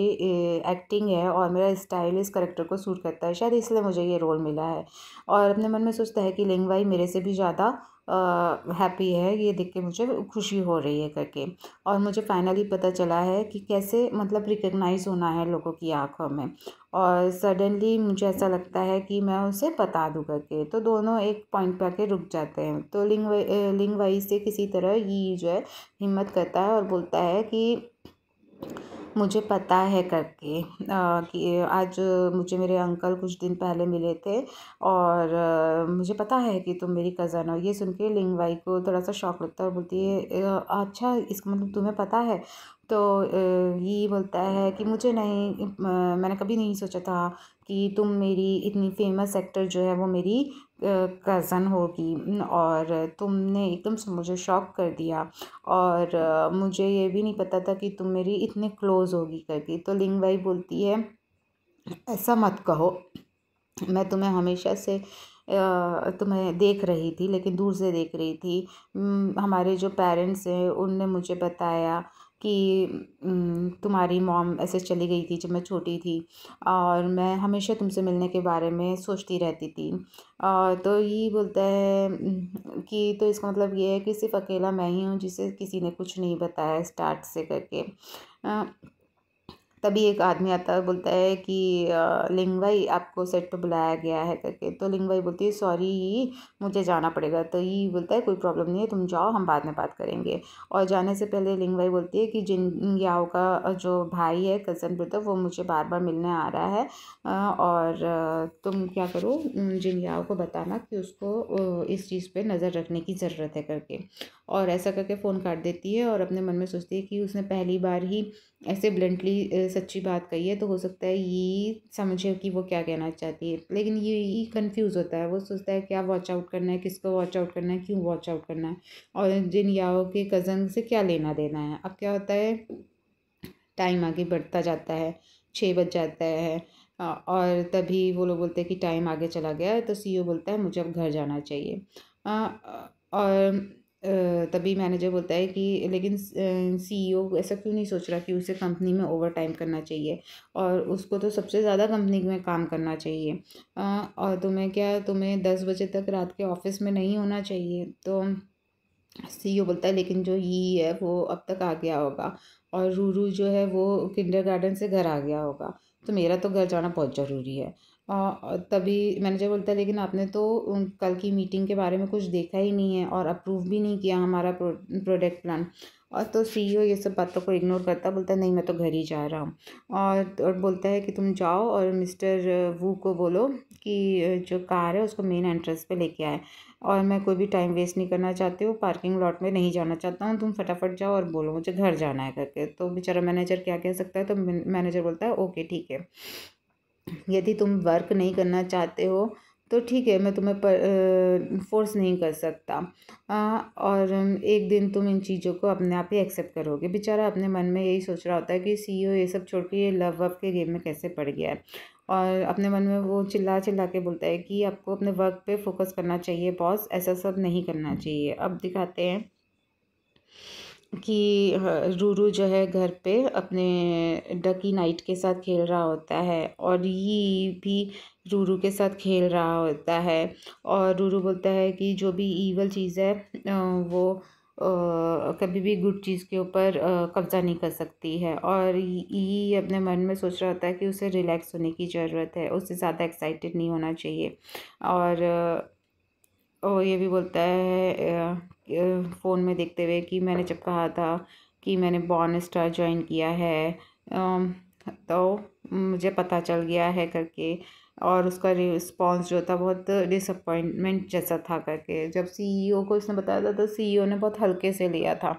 एक्टिंग है और मेरा स्टाइल इस करेक्टर को सूट करता है शायद इसलिए मुझे ये रोल मिला है और अपने मन में सोचता है कि लिंगवाई भाई मेरे से भी ज़्यादा हैप्पी है ये देख के मुझे खुशी हो रही है करके और मुझे फाइनली पता चला है कि कैसे मतलब रिकग्नाइज़ होना है लोगों की आँखों में और सडनली मुझे ऐसा लगता है कि मैं उसे बता दूँ करके तो दोनों एक पॉइंट पर आके रुक जाते हैं तो लिंग लिंग वाइज से किसी तरह ये जो है हिम्मत करता है और बोलता है कि मुझे पता है करके कि आज मुझे मेरे अंकल कुछ दिन पहले मिले थे और मुझे पता है कि तुम मेरी कज़न हो ये सुन के लिंग भाई को थोड़ा सा शौक लगता है और बोलती है अच्छा इसका मतलब तुम्हें पता है तो ये बोलता है कि मुझे नहीं मैंने कभी नहीं सोचा था कि तुम मेरी इतनी फेमस एक्टर जो है वो मेरी कज़न होगी और तुमने एकदम से मुझे शॉक कर दिया और मुझे ये भी नहीं पता था कि तुम मेरी इतने क्लोज़ होगी करके तो लिंग भाई बोलती है ऐसा मत कहो मैं तुम्हें हमेशा से तुम्हें देख रही थी लेकिन दूर से देख रही थी हम्म, हमारे जो पेरेंट्स हैं उनने मुझे बताया कि तुम्हारी मॉम ऐसे चली गई थी जब मैं छोटी थी और मैं हमेशा तुमसे मिलने के बारे में सोचती रहती थी और तो ये बोलता है कि तो इसका मतलब ये है कि सिर्फ अकेला मैं ही हूँ जिसे किसी ने कुछ नहीं बताया स्टार्ट से करके तभी एक आदमी आता है बोलता है कि लिंग भाई आपको सेट पर बुलाया गया है करके तो लिंग भाई बोलती है सॉरी मुझे जाना पड़ेगा तो ये बोलता है कोई प्रॉब्लम नहीं है तुम जाओ हम बाद में बात करेंगे और जाने से पहले लिंग भाई बोलती है कि जिन याओ का जो भाई है कज़न ब्रदर वो मुझे बार बार मिलने आ रहा है और तुम क्या करो जिन याओ को बताना कि उसको इस चीज़ पर नज़र रखने की ज़रूरत है करके और ऐसा करके फ़ोन काट देती है और अपने मन में सोचती है कि उसने पहली बार ही ऐसे ब्लंटली सच्ची बात कही है तो हो सकता है ये समझे कि वो क्या कहना चाहती है लेकिन ये ही कन्फ्यूज़ होता है वो सोचता है क्या वॉच आउट करना है किसको वॉच आउट करना है क्यों वॉच आउट करना है और जिन याओ के कज़न से क्या लेना देना है अब क्या होता है टाइम आगे बढ़ता जाता है छः बज जाता है और तभी वो लोग बोलते हैं कि टाइम आगे चला गया तो सी e बोलता है मुझे अब घर जाना चाहिए और तभी मैनेजर बोलता है कि लेकिन सीईओ e ऐसा क्यों नहीं सोच रहा कि उसे कंपनी में ओवर टाइम करना चाहिए और उसको तो सबसे ज़्यादा कंपनी में काम करना चाहिए और तुम्हें क्या तुम्हें दस बजे तक रात के ऑफिस में नहीं होना चाहिए तो ओ e बोलता है लेकिन जो ई e है वो अब तक आ गया होगा और रूरू जो है वो किंडर गार्डन से घर आ गया होगा तो मेरा तो घर जाना बहुत ज़रूरी है तभी मैनेजर बोलता है लेकिन आपने तो कल की मीटिंग के बारे में कुछ देखा ही नहीं है और अप्रूव भी नहीं किया हमारा प्रोडक्ट प्लान और तो सीईओ e ये सब बातों को इग्नोर करता बोलता नहीं मैं तो घर ही जा रहा हूँ और और बोलता है कि तुम जाओ और मिस्टर वू को बोलो कि जो कार है उसको मेन एंट्रेंस पे लेके आए और मैं कोई भी टाइम वेस्ट नहीं करना चाहती हूँ पार्किंग लॉट में नहीं जाना चाहता हूँ तुम फटाफट जाओ और बोलो मुझे घर जाना है करके तो बेचारा मैनेजर क्या कह सकता है तो मैनेजर बोलता है ओके ठीक है यदि तुम वर्क नहीं करना चाहते हो तो ठीक है मैं तुम्हें पर, फोर्स नहीं कर सकता आ, और एक दिन तुम इन चीज़ों को अपने आप ही एक्सेप्ट करोगे बेचारा अपने मन में यही सोच रहा होता है कि सीईओ ये सब छोड़ के ये लव वव के गेम में कैसे पड़ गया है और अपने मन में वो चिल्ला चिल्ला के बोलता है कि आपको अपने वर्क पे फोकस करना चाहिए बॉस ऐसा सब नहीं करना चाहिए अब दिखाते हैं कि हाँ, रूरू जो है घर पे अपने डकी नाइट के साथ खेल रहा होता है और ये भी रूरू के साथ खेल रहा होता है और रूरू बोलता है कि जो भी ईवल चीज़ है वो कभी भी गुड चीज़ के ऊपर कब्ज़ा नहीं कर सकती है और ये अपने मन में सोच रहा होता है कि उसे रिलैक्स होने की ज़रूरत है उससे ज़्यादा एक्साइटेड नहीं होना चाहिए और और ये भी बोलता है फ़ोन में देखते हुए कि मैंने जब कहा था कि मैंने बॉर्न स्टार ज्वाइन किया है तो मुझे पता चल गया है करके और उसका रिस्पॉन्स जो था बहुत डिसअपॉइंटमेंट जैसा था करके जब सीईओ e को उसने बताया था तो सीईओ e ने बहुत हल्के से लिया था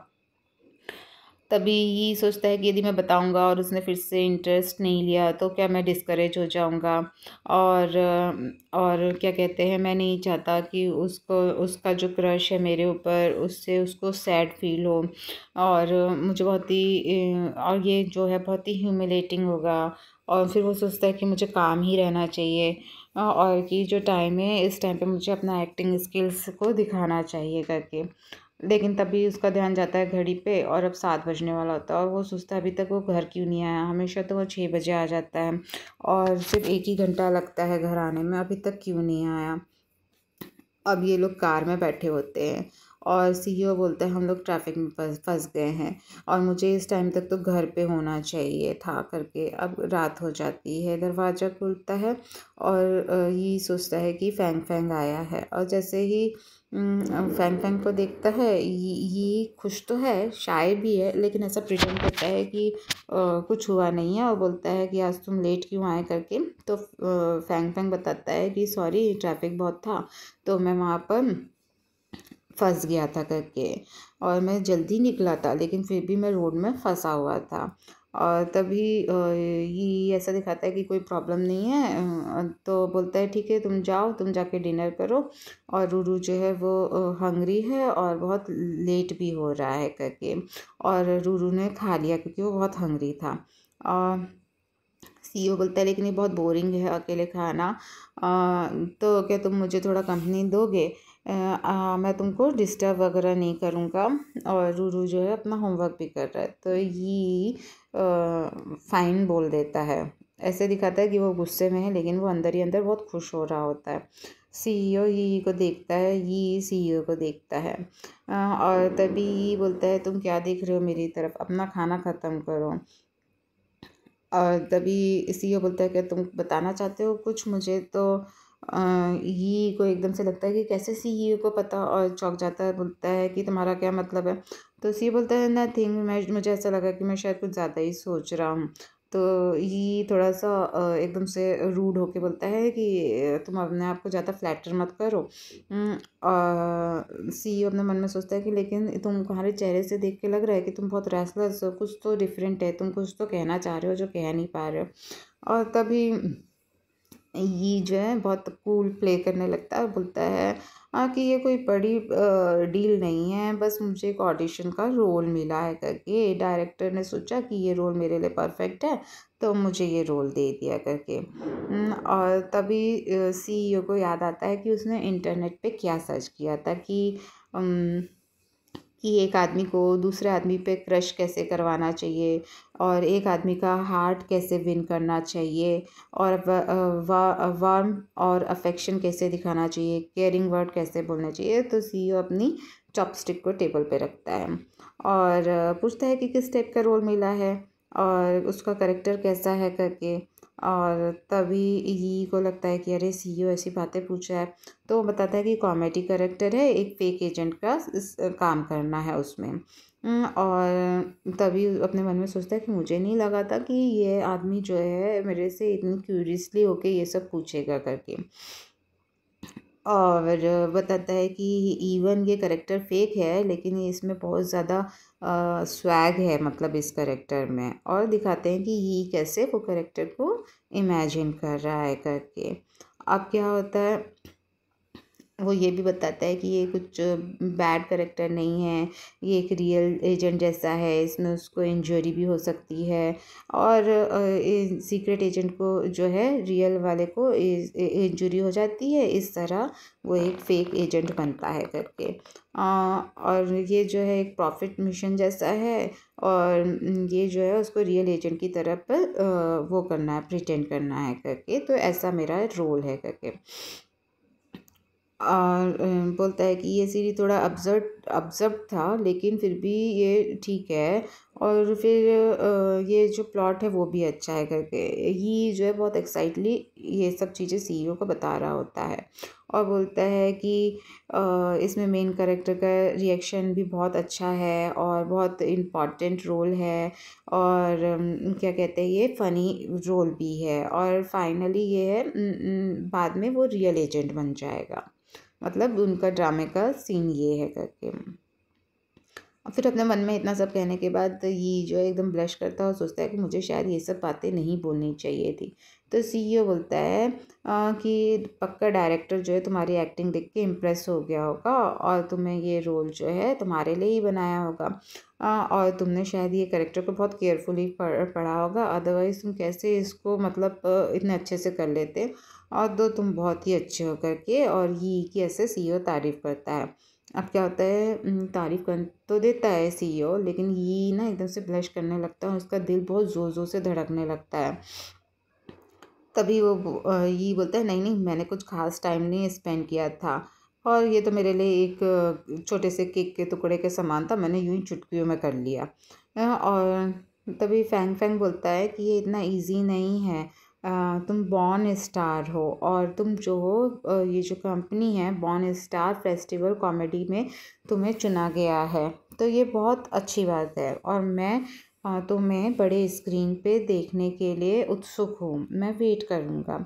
तभी ये सोचता है कि यदि मैं बताऊंगा और उसने फिर से इंटरेस्ट नहीं लिया तो क्या मैं डिस्करेज हो जाऊंगा और और क्या कहते हैं मैं नहीं चाहता कि उसको उसका जो क्रश है मेरे ऊपर उससे उसको सैड फील हो और मुझे बहुत ही और ये जो है बहुत ही ह्यूमिलेटिंग होगा और फिर वो सोचता है कि मुझे काम ही रहना चाहिए और कि जो टाइम है इस टाइम पे मुझे अपना एक्टिंग स्किल्स को दिखाना चाहिए करके लेकिन तभी उसका ध्यान जाता है घड़ी पे और अब सात बजने वाला होता है और वो सोचता है अभी तक वो घर क्यों नहीं आया हमेशा तो वो छः बजे आ जाता है और सिर्फ एक ही घंटा लगता है घर आने में अभी तक क्यों नहीं आया अब ये लोग कार में बैठे होते हैं और सीईओ e बोलते हैं हम लोग ट्रैफिक में फंस गए हैं और मुझे इस टाइम तक तो घर पे होना चाहिए था करके अब रात हो जाती है दरवाज़ा खुलता है और ये सोचता है कि फैंग फैंग आया है और जैसे ही फ़ैंग हम्म, फैंग को देखता है ये खुश तो है शाय भी है लेकिन ऐसा प्रिटेंड करता है कि कुछ हुआ नहीं है और बोलता है कि आज तुम लेट क्यों आए करके तो फैंग फैंग बताता है कि सॉरी ट्रैफिक बहुत था तो मैं वहाँ पर फंस गया था करके और मैं जल्दी निकला था लेकिन फिर भी मैं रोड में फंसा हुआ था और तभी ये ऐसा दिखाता है कि कोई प्रॉब्लम नहीं है तो बोलता है ठीक है तुम जाओ तुम जाके डिनर करो और रूरू जो है वो हंगरी है और बहुत लेट भी हो रहा है करके और रूरू ने खा लिया क्योंकि वो बहुत हंगरी था और सी ओ बोलता है लेकिन ये बहुत बोरिंग है अकेले खाना आ, तो क्या तुम मुझे थोड़ा कंपनी दोगे आ, मैं तुमको डिस्टर्ब वगैरह नहीं करूँगा और रूरू जो है अपना होमवर्क भी कर रहा है तो ये फ़ाइन बोल देता है ऐसे दिखाता है कि वो गुस्से में है लेकिन वो अंदर ही अंदर बहुत खुश हो रहा होता है सीईओ ही e को देखता है ये सीईओ e को देखता है आ, और तभी ये बोलता है तुम क्या देख रहे हो मेरी तरफ अपना खाना ख़त्म करो और तभी सी e बोलता है कि तुम बताना चाहते हो कुछ मुझे तो ही को एकदम से लगता है कि कैसे सी यू e को पता और चौंक जाता है बोलता है कि तुम्हारा क्या मतलब है तो सी e बोलता है थिंक मैं मुझे ऐसा लगा कि मैं शायद कुछ ज़्यादा ही सोच रहा हूँ तो ये थोड़ा सा एकदम से रूड होके बोलता है कि तुम अपने आप को ज़्यादा फ्लैटर मत करो सी e अपने मन में सोचता है कि लेकिन तुम तुम्हारे चेहरे से देख के लग रहा है कि तुम बहुत रेसलेस हो कुछ तो डिफरेंट है तुम कुछ तो कहना चाह रहे हो जो कह नहीं पा रहे हो और तभी ये जो है बहुत कूल प्ले करने लगता है बोलता है हाँ कि ये कोई बड़ी डील नहीं है बस मुझे एक ऑडिशन का रोल मिला है करके डायरेक्टर ने सोचा कि ये रोल मेरे लिए परफेक्ट है तो मुझे ये रोल दे दिया करके और तभी सीईओ को याद आता है कि उसने इंटरनेट पे क्या सर्च किया था कि कि एक आदमी को दूसरे आदमी पे क्रश कैसे करवाना चाहिए और एक आदमी का हार्ट कैसे विन करना चाहिए और वार्म और अफेक्शन कैसे दिखाना चाहिए केयरिंग वर्ड कैसे बोलना चाहिए तो सी अपनी चॉपस्टिक को टेबल पे रखता है और पूछता है कि किस टाइप का रोल मिला है और उसका करेक्टर कैसा है करके और तभी ही को लगता है कि अरे सीईओ e ऐसी बातें पूछा है तो वो बताता है कि कॉमेडी करेक्टर है एक फेक एजेंट का काम करना है उसमें और तभी अपने मन में सोचता है कि मुझे नहीं लगा था कि ये आदमी जो है मेरे से इतनी क्यूरियसली होके ये सब पूछेगा करके और बताता है कि इवन ये करेक्टर फेक है लेकिन ये इसमें बहुत ज़्यादा स्वैग है मतलब इस करेक्टर में और दिखाते हैं कि ही कैसे वो करेक्टर को इमेजिन कर रहा है करके अब क्या होता है वो ये भी बताता है कि ये कुछ बैड करेक्टर नहीं है ये एक रियल एजेंट जैसा है इसमें उसको इंजरी भी हो सकती है और सीक्रेट एजेंट को जो है रियल वाले को इंजरी हो जाती है इस तरह वो एक फेक एजेंट बनता है करके आ, और ये जो है एक प्रॉफिट मिशन जैसा है और ये जो है उसको रियल एजेंट की तरफ वो करना है प्रिटेंड करना है करके तो ऐसा मेरा रोल है करके और बोलता है कि ये सीरी थोड़ा अब्जर्ड अब्जर्ड था लेकिन फिर भी ये ठीक है और फिर ये जो प्लॉट है वो भी अच्छा है करके ये जो है बहुत एक्साइटली ये सब चीज़ें सी को बता रहा होता है और बोलता है कि इसमें मेन करेक्टर का रिएक्शन भी बहुत अच्छा है और बहुत इम्पॉर्टेंट रोल है और क्या कहते हैं ये फ़नी रोल भी है और फाइनली ये है बाद में वो रियल एजेंट बन जाएगा मतलब उनका ड्रामे का सीन ये है करके और फिर अपने मन में इतना सब कहने के बाद ये जो है एकदम ब्लश करता है और सोचता है कि मुझे शायद ये सब बातें नहीं बोलनी चाहिए थी तो सीईओ e बोलता है आ, कि पक्का डायरेक्टर जो है तुम्हारी एक्टिंग देख के इम्प्रेस हो गया होगा और तुम्हें ये रोल जो है तुम्हारे लिए ही बनाया होगा आ, और तुमने शायद ये करेक्टर को बहुत केयरफुली पढ़ा होगा अदरवाइज़ तुम कैसे इसको मतलब इतने अच्छे से कर लेते और तो तुम बहुत ही अच्छे हो करके और ये की ऐसे सी e तारीफ़ करता है अब क्या होता है तारीफ़ कर तो देता है सी ओ e लेकिन ये ना एकदम से ब्लश करने लगता है और उसका दिल बहुत ज़ोर ज़ोर से धड़कने लगता है तभी वो ये बोलता है नहीं नहीं मैंने कुछ खास टाइम नहीं स्पेंड किया था और ये तो मेरे लिए एक छोटे से केक के टुकड़े के समान था मैंने यूं ही चुटकियों में कर लिया और तभी फैंग फैंग बोलता है कि ये इतना इजी नहीं है तुम बॉर्न स्टार हो और तुम जो हो ये जो कंपनी है बॉर्न स्टार फेस्टिवल कॉमेडी में तुम्हें चुना गया है तो ये बहुत अच्छी बात है और मैं तो मैं बड़े स्क्रीन पे देखने के लिए उत्सुक हूँ मैं वेट करूँगा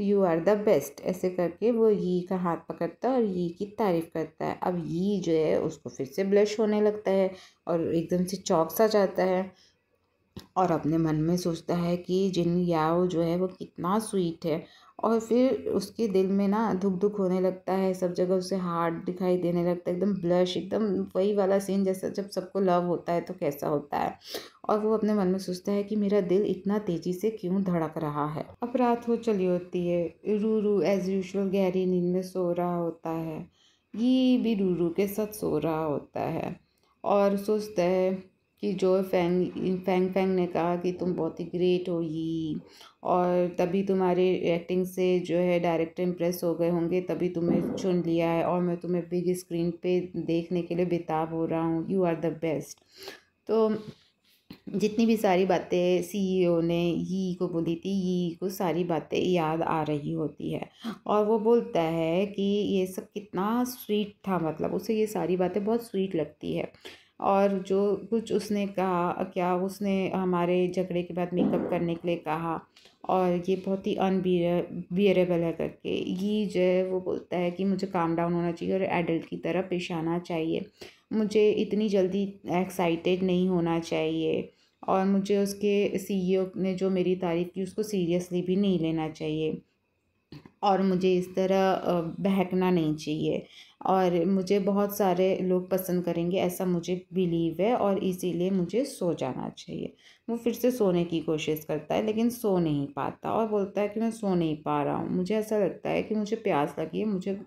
यू आर द बेस्ट ऐसे करके वो यी का हाथ पकड़ता है और यी की तारीफ़ करता है अब यी जो है उसको फिर से ब्लश होने लगता है और एकदम से चौक सा जाता है और अपने मन में सोचता है कि जिन याओ जो है वो कितना स्वीट है और फिर उसके दिल में ना धुक धुक होने लगता है सब जगह उसे हार्ट दिखाई देने लगता है एकदम ब्लश एकदम वही वाला सीन जैसा जब सबको लव होता है तो कैसा होता है और वो अपने मन में सोचता है कि मेरा दिल इतना तेज़ी से क्यों धड़क रहा है अब रात हो चली होती है रू रू एज़ यूजल गहरी नींद में सो रहा होता है ये भी रू रू के साथ सो रहा होता है और सोचता है कि जो फैंग फैंग फैंग ने कहा कि तुम बहुत ही ग्रेट हो ही और तभी तुम्हारे एक्टिंग से जो है डायरेक्टर इम्प्रेस हो गए होंगे तभी तुम्हें चुन लिया है और मैं तुम्हें बिग स्क्रीन पे देखने के लिए बेताब हो रहा हूँ यू आर द बेस्ट तो जितनी भी सारी बातें सीईओ e ने ही को बोली थी यी को सारी बातें याद आ रही होती है और वो बोलता है कि ये सब कितना स्वीट था मतलब उसे ये सारी बातें बहुत स्वीट लगती है और जो कुछ उसने कहा क्या उसने हमारे झगड़े के बाद मेकअप करने के लिए कहा और ये बहुत ही अनबियरेबल है करके ये जो है वो बोलता है कि मुझे काम डाउन होना चाहिए और एडल्ट की तरह पेश आना चाहिए मुझे इतनी जल्दी एक्साइटेड नहीं होना चाहिए और मुझे उसके सीईओ ने जो मेरी तारीफ़ की उसको सीरियसली भी नहीं लेना चाहिए और मुझे इस तरह बहकना नहीं चाहिए और मुझे बहुत सारे लोग पसंद करेंगे ऐसा मुझे बिलीव है और इसीलिए मुझे सो जाना चाहिए वो फिर से सोने की कोशिश करता है लेकिन सो नहीं पाता और बोलता है कि मैं सो नहीं पा रहा हूँ मुझे ऐसा लगता है कि मुझे प्यास लगी है मुझे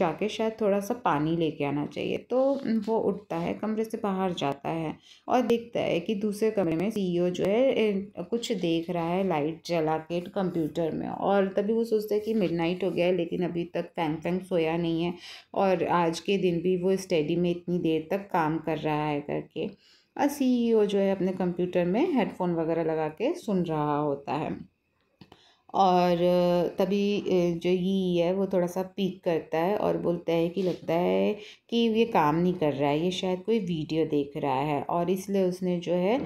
जाके शायद थोड़ा सा पानी लेके आना चाहिए तो वो उठता है कमरे से बाहर जाता है और देखता है कि दूसरे कमरे में सी e जो है कुछ देख रहा है लाइट जला के कंप्यूटर में और तभी वो सोचता है कि मिडनाइट नाइट हो गया है लेकिन अभी तक फैंग फैंग सोया नहीं है और आज के दिन भी वो स्टडी में इतनी देर तक काम कर रहा है करके और सी e जो है अपने कंप्यूटर में हेडफोन वगैरह लगा के सुन रहा होता है और तभी जो ये है वो थोड़ा सा पीक करता है और बोलता है कि लगता है कि ये काम नहीं कर रहा है ये शायद कोई वीडियो देख रहा है और इसलिए उसने जो है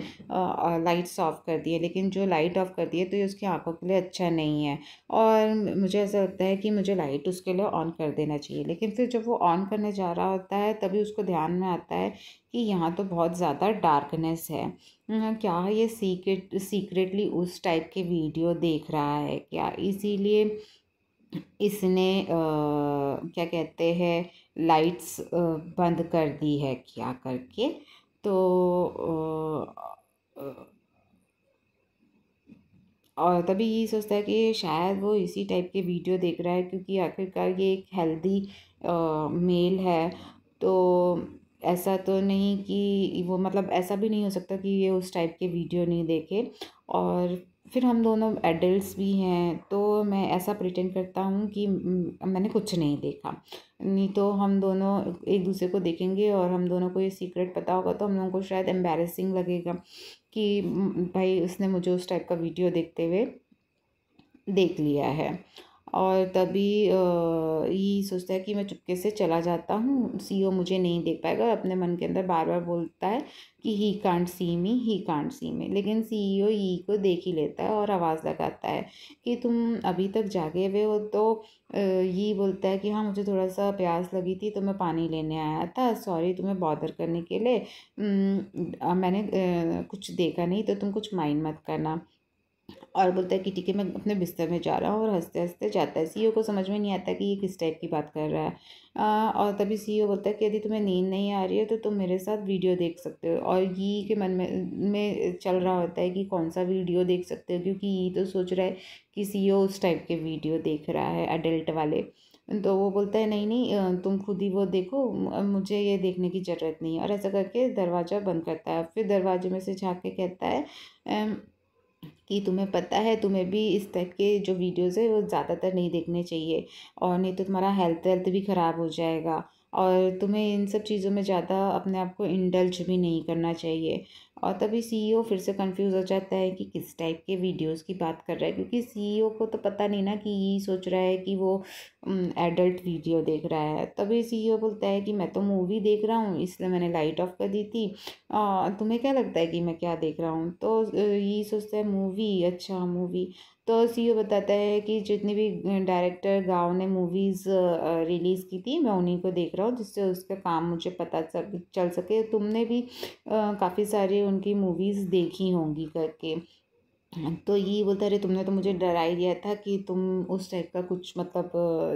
लाइट्स ऑफ कर दिए लेकिन जो लाइट ऑफ कर दिए तो ये उसकी आंखों के लिए अच्छा नहीं है और मुझे ऐसा लगता है कि मुझे लाइट उसके लिए ऑन कर देना चाहिए लेकिन फिर जब वो ऑन करने जा रहा होता है तभी उसको ध्यान में आता है कि यहाँ तो बहुत ज़्यादा डार्कनेस है क्या ये सीक्रेट सीक्रेटली उस टाइप के वीडियो देख रहा है क्या इसीलिए इसने आ, क्या कहते हैं लाइट्स बंद कर दी है क्या करके तो आ, आ, और तभी यही सोचता है कि शायद वो इसी टाइप के वीडियो देख रहा है क्योंकि आखिरकार ये एक हेल्दी मेल है तो ऐसा तो नहीं कि वो मतलब ऐसा भी नहीं हो सकता कि ये उस टाइप के वीडियो नहीं देखे और फिर हम दोनों एडल्ट्स भी हैं तो मैं ऐसा प्रिटेंड करता हूँ कि मैंने कुछ नहीं देखा नहीं तो हम दोनों एक दूसरे को देखेंगे और हम दोनों को ये सीक्रेट पता होगा तो हम लोगों को शायद एम्बेरसिंग लगेगा कि भाई उसने मुझे उस टाइप का वीडियो देखते हुए देख लिया है और तभी यही सोचता है कि मैं चुपके से चला जाता हूँ सी ओ मुझे नहीं देख पाएगा अपने मन के अंदर बार बार बोलता है कि he can't see me he can't see मी लेकिन ओ ई को देख ही लेता है और आवाज़ लगाता है कि तुम अभी तक जागे हुए हो तो ये बोलता है कि हाँ मुझे थोड़ा सा प्यास लगी थी तो मैं पानी लेने आया था सॉरी तुम्हें बॉदर करने के लिए मैंने कुछ देखा नहीं तो तुम कुछ माइंड मत करना और बोलता है कि ठीक है मैं अपने बिस्तर में जा रहा हूँ और हंसते हंसते जाता है सी e को समझ में नहीं आता कि ये किस टाइप की बात कर रहा है आ, और तभी सी e बोलता है कि यदि तुम्हें नींद नहीं आ रही है तो तुम मेरे साथ वीडियो देख सकते हो और ये e के मन में में चल रहा होता है कि कौन सा वीडियो देख सकते हो क्योंकि ये तो सोच रहा है कि सी उस टाइप के वीडियो देख रहा है अडल्ट वाले तो वो बोलता है नहीं नहीं तुम खुद ही वो देखो मुझे ये देखने की ज़रूरत नहीं है और ऐसा करके दरवाज़ा बंद करता है फिर दरवाजे में से झाँक के कहता है कि तुम्हें पता है तुम्हें भी इस टाइप के जो वीडियोज़ है वो ज़्यादातर नहीं देखने चाहिए और नहीं तो तुम्हारा हेल्थ वेल्थ भी ख़राब हो जाएगा और तुम्हें इन सब चीज़ों में ज़्यादा अपने आप को इंडल्ज भी नहीं करना चाहिए और तभी सीईओ e फिर से कंफ्यूज हो जाता है कि किस टाइप के वीडियोस की बात कर रहा है क्योंकि सीईओ e को तो पता नहीं ना कि ये सोच रहा है कि वो एडल्ट वीडियो देख रहा है तभी सीईओ e बोलता है कि मैं तो मूवी देख रहा हूँ इसलिए मैंने लाइट ऑफ कर दी थी आ, तुम्हें क्या लगता है कि मैं क्या देख रहा हूँ तो ये सोचता है मूवी अच्छा मूवी तो सी बताता है कि जितनी भी डायरेक्टर गाँव ने मूवीज़ रिलीज़ की थी मैं उन्हीं को देख रहा हूँ जिससे उसका काम मुझे पता चल सके तुमने भी काफ़ी सारे उनकी मूवीज़ देखी होंगी करके तो ये बोलता अरे तुमने तो मुझे डरा ही दिया था कि तुम उस टाइप का कुछ मतलब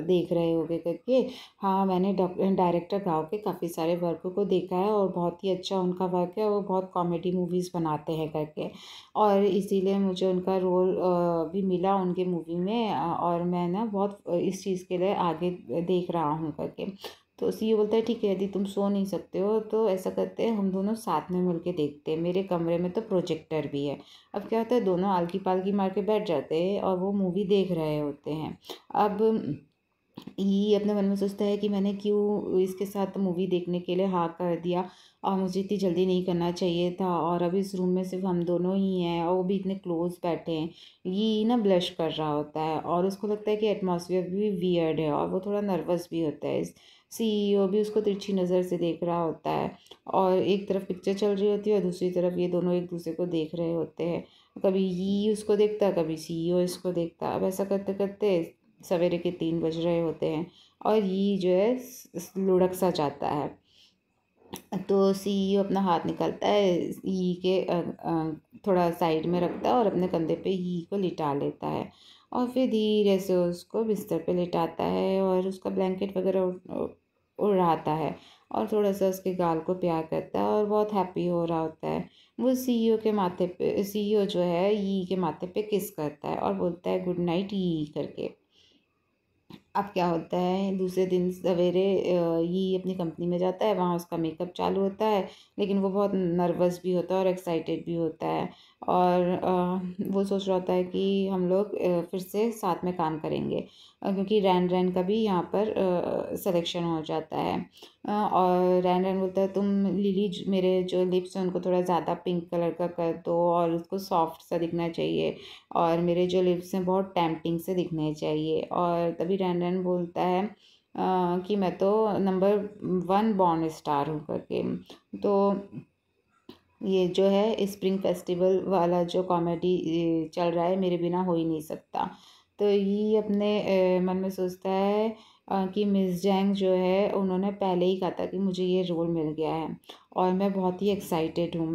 देख रहे होगे करके हाँ मैंने डायरेक्टर गाँव के काफ़ी सारे वर्क को देखा है और बहुत ही अच्छा उनका वर्क है वो बहुत कॉमेडी मूवीज़ बनाते हैं करके और इसीलिए मुझे उनका रोल भी मिला उनके मूवी में और मैं ना बहुत इस चीज़ के लिए आगे देख रहा हूँ करके तो सी ओ बोलता है ठीक है यदि तुम सो नहीं सकते हो तो ऐसा करते हैं हम दोनों साथ में मिल के देखते हैं मेरे कमरे में तो प्रोजेक्टर भी है अब क्या होता है दोनों आलकी पालकी मार के बैठ जाते हैं और वो मूवी देख रहे होते हैं अब ये अपने मन में सोचता है कि मैंने क्यों इसके साथ मूवी देखने के लिए हाँ कर दिया और मुझे इतनी जल्दी नहीं करना चाहिए था और अब इस रूम में सिर्फ हम दोनों ही हैं और वो भी इतने क्लोज बैठे हैं ये ना ब्लश कर रहा होता है और उसको लगता है कि एटमॉस्फेयर भी वियर्ड है और वो थोड़ा नर्वस भी होता है इस सीईओ e भी उसको तिरछी नज़र से देख रहा होता है और एक तरफ पिक्चर चल रही होती है और दूसरी तरफ ये दोनों एक दूसरे को देख रहे होते हैं कभी ही उसको देखता है कभी सीईओ e इसको देखता अब ऐसा करते करते सवेरे के तीन बज रहे होते हैं और ये जो है लुढ़क सा जाता है तो सीईओ e अपना हाथ निकालता है ई के थोड़ा साइड में रखता है और अपने कंधे पे ई को लिटा लेता है और फिर धीरे से उसको बिस्तर पे लिटाता है और उसका ब्लैंकेट वगैरह उड़ाता है और थोड़ा सा उसके गाल को प्यार करता है और बहुत हैप्पी हो रहा होता है वो सीईओ के माथे पे सीईओ जो है ई के माथे पे किस करता है और बोलता है गुड नाइट ई करके अब क्या होता है दूसरे दिन सवेरे ये अपनी कंपनी में जाता है वहाँ उसका मेकअप चालू होता है लेकिन वो बहुत नर्वस भी होता है और एक्साइटेड भी होता है और वो सोच रहा होता है कि हम लोग फिर से साथ में काम करेंगे क्योंकि रैन रैन का भी यहाँ पर सिलेक्शन हो जाता है और रैन रैन बोलता है तुम लिली मेरे जो लिप्स हैं उनको थोड़ा ज़्यादा पिंक कलर का कर दो और उसको सॉफ्ट सा दिखना चाहिए और मेरे जो लिप्स हैं बहुत टैम्पिंग से दिखने चाहिए और तभी रैन रैन बोलता है कि मैं तो नंबर वन बॉर्न स्टार हूँ करके तो ये जो है स्प्रिंग फेस्टिवल वाला जो कॉमेडी चल रहा है मेरे बिना हो ही नहीं सकता तो ये अपने मन में सोचता है कि मिस जैंग जो है उन्होंने पहले ही कहा था कि मुझे ये रोल मिल गया है और मैं बहुत ही एक्साइटेड हूँ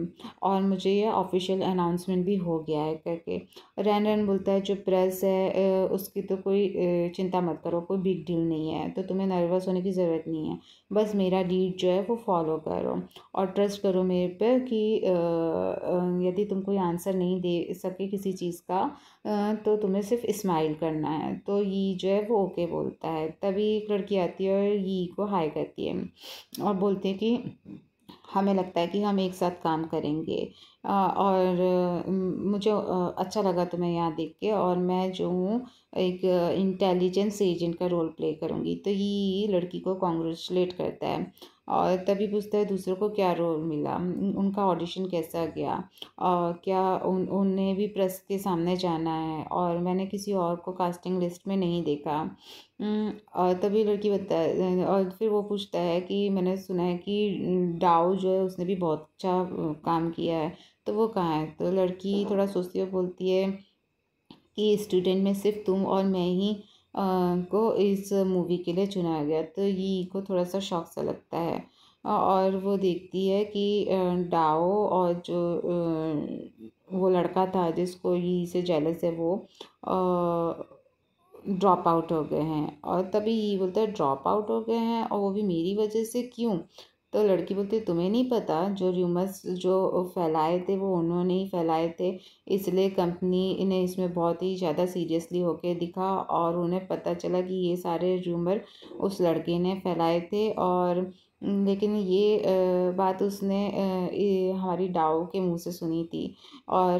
और मुझे यह ऑफिशियल अनाउंसमेंट भी हो गया है करके रैन रैन बोलता है जो प्रेस है उसकी तो कोई चिंता मत करो कोई बिग डील नहीं है तो तुम्हें नर्वस होने की ज़रूरत नहीं है बस मेरा डीड जो है वो फॉलो करो और ट्रस्ट करो मेरे पर कि यदि तुम कोई आंसर नहीं दे सके किसी चीज़ का तो तुम्हें सिर्फ स्माइल करना है तो ये जो है वो ओके बोलता है तभी एक लड़की आती है और ये को हाई करती है और बोलती है कि हमें लगता है कि हम एक साथ काम करेंगे और मुझे अच्छा लगा तुम्हें यहाँ देख के और मैं जो हूँ एक इंटेलिजेंस एजेंट का रोल प्ले करूँगी तो ये लड़की को कॉन्ग्रेचुलेट करता है और तभी पूछता है दूसरों को क्या रोल मिला उनका ऑडिशन कैसा गया और क्या उन उन्हें भी प्रेस के सामने जाना है और मैंने किसी और को कास्टिंग लिस्ट में नहीं देखा और तभी लड़की बता और फिर वो पूछता है कि मैंने सुना है कि डाउ जो है उसने भी बहुत अच्छा काम किया है तो वो कहाँ है तो लड़की थोड़ा सोचती हुई बोलती है कि स्टूडेंट में सिर्फ तुम और मैं ही को इस मूवी के लिए चुनाया गया तो ये को थोड़ा सा शौक सा लगता है और वो देखती है कि डाओ और जो वो लड़का था जिसको यी से जेलस है वो ड्रॉप आउट हो गए हैं और तभी यी बोलता है ड्रॉप आउट हो गए हैं और वो भी मेरी वजह से क्यों तो लड़की बोलती तुम्हें नहीं पता जो र्यूमर्स जो फैलाए थे वो उन्होंने ही फैलाए थे इसलिए कंपनी ने इसमें बहुत ही ज़्यादा सीरियसली होके दिखा और उन्हें पता चला कि ये सारे र्यूमर उस लड़के ने फैलाए थे और लेकिन ये बात उसने हमारी डाओ के मुंह से सुनी थी और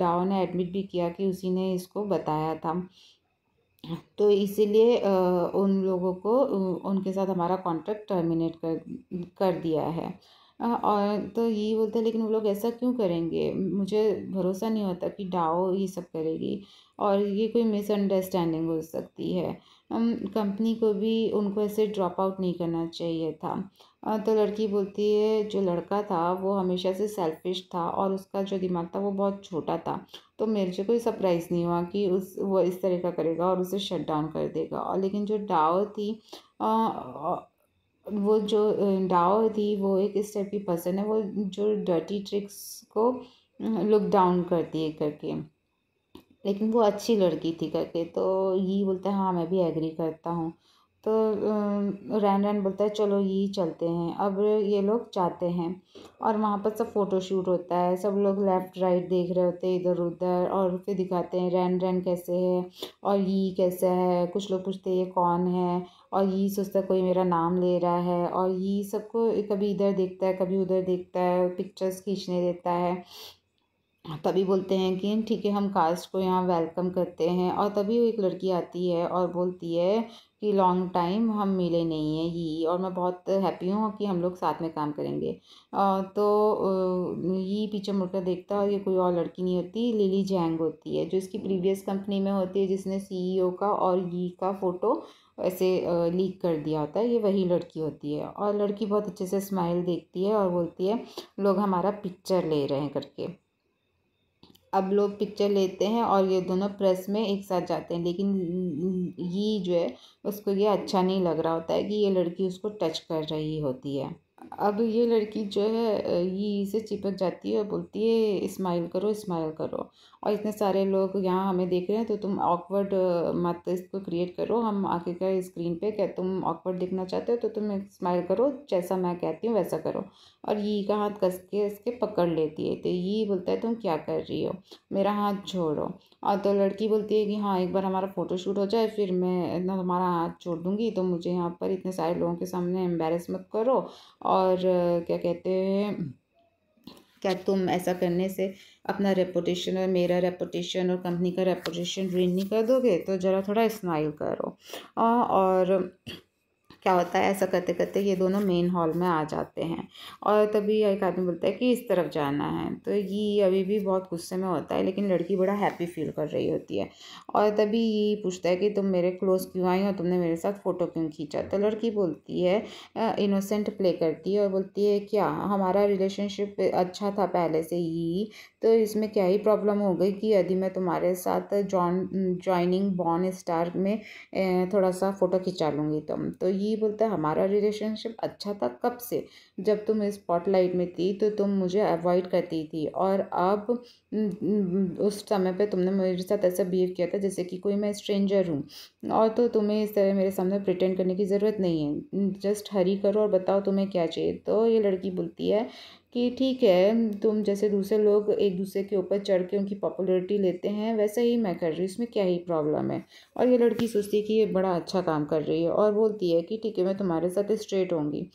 डाओ ने एडमिट भी किया कि उसी ने इसको बताया था तो इसीलिए उन लोगों को उनके साथ हमारा कॉन्ट्रैक्ट टर्मिनेट कर कर दिया है और तो यही बोलते हैं लेकिन वो लोग ऐसा क्यों करेंगे मुझे भरोसा नहीं होता कि डाओ ये सब करेगी और ये कोई मिसअंडरस्टैंडिंग हो सकती है कंपनी को भी उनको ऐसे ड्रॉप आउट नहीं करना चाहिए था तो लड़की बोलती है जो लड़का था वो हमेशा से सेल्फिश था और उसका जो दिमाग था वो बहुत छोटा था तो मेरे से कोई सरप्राइज़ नहीं हुआ कि उस वो इस तरह का करेगा और उसे शट डाउन कर देगा और लेकिन जो डाव थी वो जो डाव थी वो एक इस टाइप की पर्सन है वो जो डर्टी ट्रिक्स को लुक डाउन करती है करके लेकिन वो अच्छी लड़की थी करके तो ये बोलता है हाँ मैं भी एग्री करता हूँ तो रैन रैन बोलता है चलो ये चलते हैं अब ये लोग जाते हैं और वहाँ पर सब फ़ोटो शूट होता है सब लोग लेफ़्ट राइट देख रहे होते हैं इधर उधर और फिर दिखाते हैं रैन रैन कैसे है और ये कैसा है कुछ लोग पूछते हैं ये कौन है और ये सोचता कोई मेरा नाम ले रहा है और ये सबको कभी इधर देखता है कभी उधर देखता है पिक्चर्स खींचने देता है तभी बोलते हैं कि ठीक है हम कास्ट को यहाँ वेलकम करते हैं और तभी एक लड़की आती है और बोलती है कि लॉन्ग टाइम हम मिले नहीं हैं ही और मैं बहुत हैप्पी हूँ कि हम लोग साथ में काम करेंगे तो ये पीछे मुड़कर देखता है और ये कोई और लड़की नहीं होती लिली जैंग होती है जो इसकी प्रीवियस कंपनी में होती है जिसने सीईओ e का और ये का फ़ोटो ऐसे लीक कर दिया होता है ये वही लड़की होती है और लड़की बहुत अच्छे से स्माइल देखती है और बोलती है लोग हमारा पिक्चर ले रहे हैं करके अब लोग पिक्चर लेते हैं और ये दोनों प्रेस में एक साथ जाते हैं लेकिन ये जो है उसको ये अच्छा नहीं लग रहा होता है कि ये लड़की उसको टच कर रही होती है अब ये लड़की जो है ये से चिपक जाती है और बोलती है स्माइल करो स्माइल करो और इतने सारे लोग यहाँ हमें देख रहे हैं तो तुम ऑकवर्ड मत इसको क्रिएट करो हम आखिरकार स्क्रीन पे क्या तुम ऑकवर्ड दिखना चाहते हो तो तुम स्माइल करो जैसा मैं कहती हूँ वैसा करो और ये का हाथ कस के इसके पकड़ लेती है तो ये बोलता है तुम क्या कर रही हो मेरा हाथ छोड़ो और तो लड़की बोलती है कि हाँ एक बार हमारा फ़ोटोशूट हो जाए फिर मैं ना तुम्हारा हाथ छोड़ दूँगी तो मुझे यहाँ पर इतने सारे लोगों के सामने एम्बेरस मत करो और क्या कहते हैं क्या तुम ऐसा करने से अपना रेपुटेशन और मेरा रेपुटेशन और कंपनी का रेपुटेशन ड्रेन नहीं कर दोगे तो ज़रा थोड़ा स्माइल करो और क्या होता है ऐसा करते करते ये दोनों मेन हॉल में आ जाते हैं और तभी एक आदमी बोलता है कि इस तरफ जाना है तो ये अभी भी बहुत गुस्से में होता है लेकिन लड़की बड़ा हैप्पी फील कर रही होती है और तभी ये पूछता है कि तुम मेरे क्लोज क्यों आई हो तुमने मेरे साथ फ़ोटो क्यों खींचा तो लड़की बोलती है इनोसेंट प्ले करती है और बोलती है क्या हमारा रिलेशनशिप अच्छा था पहले से ही तो इसमें क्या ही प्रॉब्लम हो गई कि यदि मैं तुम्हारे साथ जॉन ज्वाइनिंग बॉन स्टार में थोड़ा सा फ़ोटो खिंचा लूँगी तुम तो ये बोलता है हमारा रिलेशनशिप अच्छा था कब से जब तुम स्पॉटलाइट में थी तो तुम मुझे अवॉइड करती थी और अब उस समय पे तुमने मेरे साथ ऐसा बिहेव किया था जैसे कि कोई मैं स्ट्रेंजर हूँ और तो तुम्हें इस तरह मेरे सामने प्रिटेंड करने की ज़रूरत नहीं है जस्ट हरी करो और बताओ तुम्हें क्या चाहिए तो ये लड़की बोलती है कि ठीक है तुम जैसे दूसरे लोग एक दूसरे के ऊपर चढ़ के उनकी पॉपुलरिटी लेते हैं वैसे ही मैं कर रही हूँ इसमें क्या ही प्रॉब्लम है और ये लड़की सोचती है कि ये बड़ा अच्छा काम कर रही है और बोलती है कि ठीक है मैं तुम्हारे साथ स्ट्रेट होंगी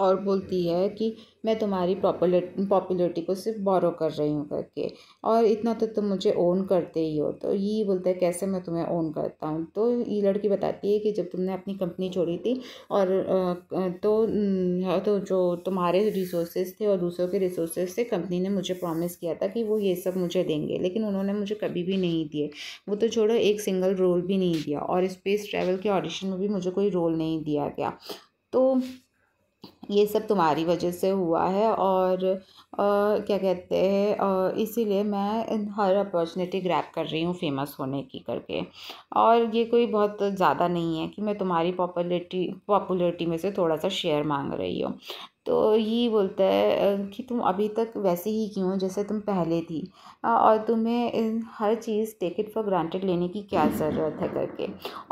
और बोलती है कि मैं तुम्हारी पॉपुलरिटी को सिर्फ बोरो कर रही हूँ करके और इतना तो तुम मुझे ओन करते ही हो तो ये बोलता है कैसे मैं तुम्हें ओन करता हूँ तो ये लड़की बताती है कि जब तुमने अपनी कंपनी छोड़ी थी और तो, तो जो तुम्हारे रिसोर्सेज थे और दूसरों के रिसोर्सेज थे कंपनी ने मुझे प्रॉमिस किया था कि वो ये सब मुझे देंगे लेकिन उन्होंने मुझे कभी भी नहीं दिए वो तो छोड़ो एक सिंगल रोल भी नहीं दिया और स्पेस ट्रैवल के ऑडिशन में भी मुझे कोई रोल नहीं दिया गया तो ये सब तुम्हारी वजह से हुआ है और आ, क्या कहते हैं इसीलिए मैं हर अपॉर्चुनिटी ग्रैप कर रही हूँ फेमस होने की करके और ये कोई बहुत ज़्यादा नहीं है कि मैं तुम्हारी पॉपुलरिटी पॉपुलरिटी में से थोड़ा सा शेयर मांग रही हूँ तो ये बोलता है कि तुम अभी तक वैसे ही क्यों जैसे तुम पहले थी और तुम्हें इन हर चीज़ टेक इट फॉर ग्रांटेड लेने की क्या ज़रूरत है करके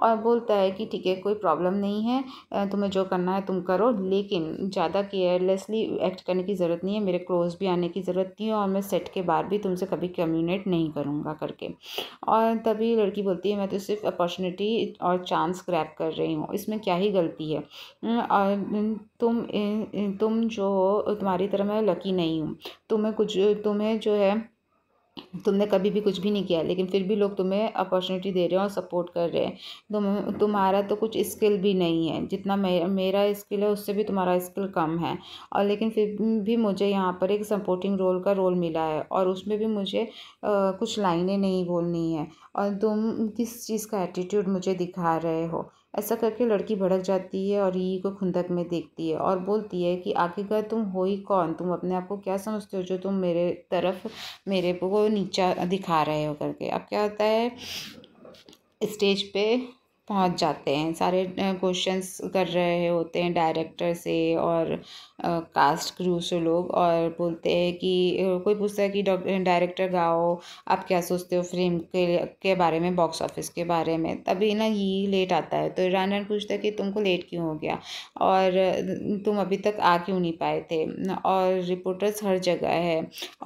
और बोलता है कि ठीक है कोई प्रॉब्लम नहीं है तुम्हें जो करना है तुम करो लेकिन ज़्यादा केयरलेसली एक्ट करने की ज़रूरत नहीं है मेरे क्लोज भी आने की ज़रूरत नहीं है और मैं सेट के बाहर भी तुमसे कभी कम्यूनेट नहीं करूँगा करके और तभी लड़की बोलती है मैं तो सिर्फ अपॉर्चुनिटी और चांस क्रैप कर रही हूँ इसमें क्या ही गलती है और तुम तुम जो तुम्हारी तरह मैं लकी नहीं हूँ तुम्हें कुछ तुम्हें जो है तुमने कभी भी कुछ भी नहीं किया लेकिन फिर भी लोग तुम्हें अपॉर्चुनिटी दे रहे हैं और सपोर्ट कर रहे हैं तुम तुम्हारा तो कुछ स्किल भी नहीं है जितना मे, मेरा स्किल है उससे भी तुम्हारा स्किल कम है और लेकिन फिर भी मुझे यहाँ पर एक सपोर्टिंग रोल का रोल मिला है और उसमें भी मुझे आ, कुछ लाइनें नहीं बोलनी है और तुम किस चीज़ का एटीट्यूड मुझे दिखा रहे हो ऐसा करके लड़की भड़क जाती है और यी को खुंदक में देखती है और बोलती है कि आखिरकार तुम हो ही कौन तुम अपने आप को क्या समझते हो जो तुम मेरे तरफ मेरे को नीचा दिखा रहे हो करके अब क्या होता है स्टेज पे पहुंच जाते हैं सारे क्वेश्चंस कर रहे होते हैं डायरेक्टर से और कास्ट क्रू से लोग और बोलते हैं कि कोई पूछता है कि डायरेक्टर गाओ आप क्या सोचते हो फिल्म के के बारे में बॉक्स ऑफिस के बारे में तभी ना ये लेट आता है तो ईरान पूछता है कि तुमको लेट क्यों हो गया और तुम अभी तक आ क्यों नहीं पाए थे और रिपोर्टर्स हर जगह है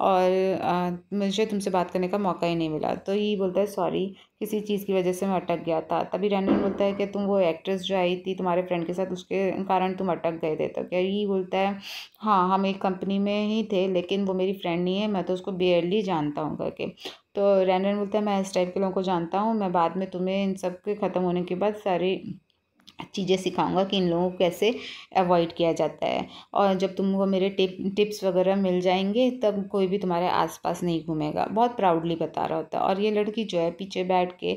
और मुझे तुमसे बात करने का मौका ही नहीं मिला तो ये बोलता है सॉरी किसी चीज़ की वजह से मैं अटक गया था तभी रैनन बोलता है कि तुम वो एक्ट्रेस जो आई थी तुम्हारे फ्रेंड के साथ उसके कारण तुम अटक गए थे तो क्या ये बोलता है हाँ हम एक कंपनी में ही थे लेकिन वो मेरी फ्रेंड नहीं है मैं तो उसको बेयरली जानता हूँ करके तो रैनन बोलता है मैं इस टाइप के लोगों को जानता हूँ मैं बाद में तुम्हें इन सब के ख़त्म होने के बाद सारी चीज़ें सिखाऊंगा कि इन लोगों को कैसे अवॉइड किया जाता है और जब तुमको मेरे टिप टिप्स वगैरह मिल जाएंगे तब कोई भी तुम्हारे आसपास नहीं घूमेगा बहुत प्राउडली बता रहा होता है और ये लड़की जो है पीछे बैठ के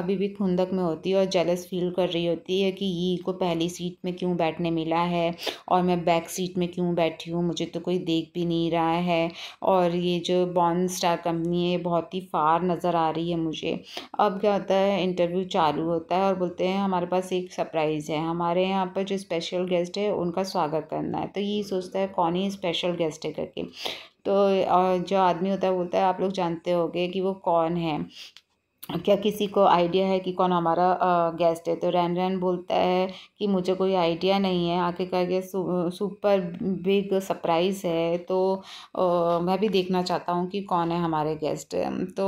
अभी भी खुंदक में होती है और जेलस फील कर रही होती है कि ये को पहली सीट में क्यों बैठने मिला है और मैं बैक सीट में क्यों बैठी हूँ मुझे तो कोई देख भी नहीं रहा है और ये जो बॉन स्टार कंपनी है बहुत ही फार नज़र आ रही है मुझे अब क्या होता है इंटरव्यू चालू होता है और बोलते हैं हमारे पास एक सरप्राइज है हमारे यहाँ पर जो स्पेशल गेस्ट है उनका स्वागत करना है तो यही सोचता है कौन ही स्पेशल गेस्ट है करके तो जो आदमी होता है बोलता है आप लोग जानते हो कि वो कौन है क्या किसी को आइडिया है कि कौन हमारा गेस्ट है तो रैन रैन बोलता है कि मुझे कोई आइडिया नहीं है आके करके सुपर बिग सरप्राइज़ है तो मैं भी देखना चाहता हूँ कि कौन है हमारे गेस्ट तो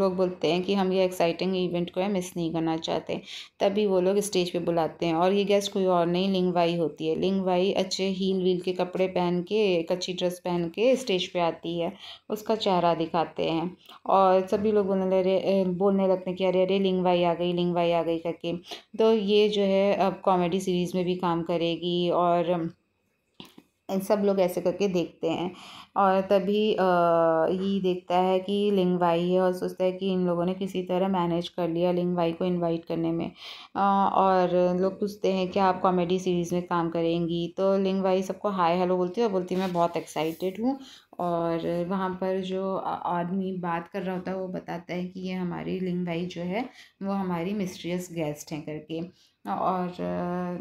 लोग बोलते हैं कि हम ये एक्साइटिंग इवेंट को है मिस नहीं करना चाहते तभी वो लोग स्टेज पे बुलाते हैं और ये गेस्ट कोई और नहीं लिंगवाई होती है लिंग वाई अच्छे हील वील के कपड़े पहन के एक अच्छी ड्रेस पहन के स्टेज पे आती है उसका चेहरा दिखाते हैं और सभी लोग बोलने लगे बोलने लगते हैं कि अरे अरे लिंग वाई आ गई लिंग वाई आ गई करके तो ये जो है अब कॉमेडी सीरीज़ में भी काम करेगी और सब लोग ऐसे करके देखते हैं और तभी ये देखता है कि भाई है और सोचता है कि इन लोगों ने किसी तरह मैनेज कर लिया भाई को इनवाइट करने में और लोग पूछते हैं कि आप कॉमेडी सीरीज़ में काम करेंगी तो भाई सबको हाय हेलो बोलती है और बोलती है मैं बहुत एक्साइटेड हूँ और वहाँ पर जो आदमी बात कर रहा होता है वो बताता है कि ये हमारी भाई जो है वो हमारी मिस्ट्रियस गेस्ट हैं करके और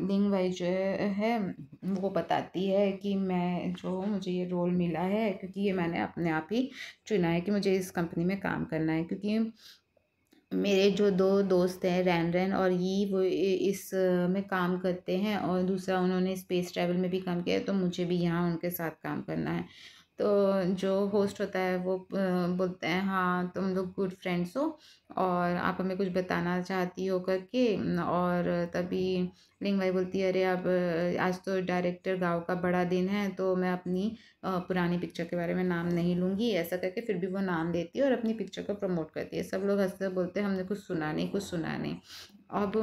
लिंग वाइज जो है वो बताती है कि मैं जो मुझे ये रोल मिला है क्योंकि ये मैंने अपने आप ही चुना है कि मुझे इस कंपनी में काम करना है क्योंकि मेरे जो दो दोस्त हैं रैन रैन और ये वो इस में काम करते हैं और दूसरा उन्होंने स्पेस ट्रैवल में भी काम किया है तो मुझे भी यहाँ उनके साथ काम करना है तो जो होस्ट होता है वो बोलते हैं हाँ तुम लोग गुड फ्रेंड्स हो और आप हमें कुछ बताना चाहती हो करके और तभी लिंग भाई बोलती है अरे अब आज तो डायरेक्टर गांव का बड़ा दिन है तो मैं अपनी पुरानी पिक्चर के बारे में नाम नहीं लूँगी ऐसा करके फिर भी वो नाम देती है और अपनी पिक्चर को प्रमोट करती है सब लोग हंसते बोलते हैं हमने कुछ सुना नहीं कुछ सुना नहीं अब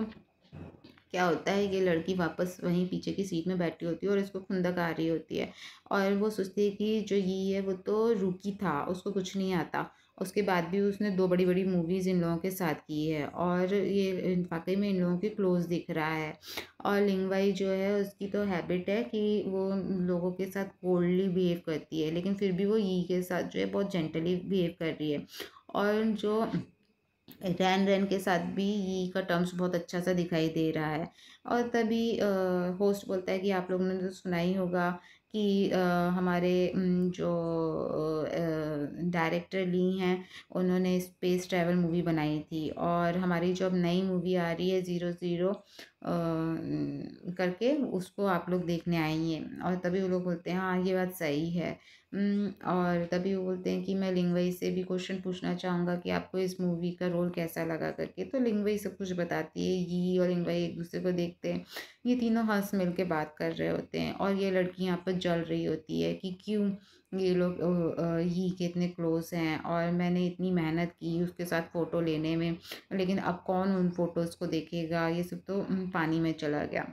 क्या होता है कि लड़की वापस वहीं पीछे की सीट में बैठी होती है और इसको खुंदक आ रही होती है और वो सोचती है कि जो ये है वो तो रूकी था उसको कुछ नहीं आता उसके बाद भी उसने दो बड़ी बड़ी मूवीज़ इन लोगों के साथ की है और ये वाकई में इन लोगों के क्लोज दिख रहा है और लिंगवाई जो है उसकी तो हैबिट है कि वो लोगों के साथ कोल्डली बिहेव करती है लेकिन फिर भी वो यी के साथ जो है बहुत जेंटली बिहेव कर रही है और जो रैन रैन के साथ भी ई का टर्म्स बहुत अच्छा सा दिखाई दे रहा है और तभी आ, होस्ट बोलता है कि आप लोगों ने तो सुना ही होगा कि आ, हमारे जो डायरेक्टर ली हैं उन्होंने स्पेस ट्रैवल मूवी बनाई थी और हमारी जो अब नई मूवी आ रही है ज़ीरो ज़ीरो करके उसको आप लोग देखने आइए और तभी वो लोग बोलते हैं हाँ ये बात सही है और तभी वो बोलते हैं कि मैं लिंगवई से भी क्वेश्चन पूछना चाहूँगा कि आपको इस मूवी का रोल कैसा लगा करके तो लिंगवई सब कुछ बताती है ये और लिंगवई एक दूसरे को देखते हैं ये तीनों हंस मिल के बात कर रहे होते हैं और ये लड़की यहाँ पर जल रही होती है कि क्यों ये लोग ही के इतने क्लोज़ हैं और मैंने इतनी मेहनत की उसके साथ फ़ोटो लेने में लेकिन अब कौन उन फ़ोटोज़ को देखेगा ये सब तो पानी में चला गया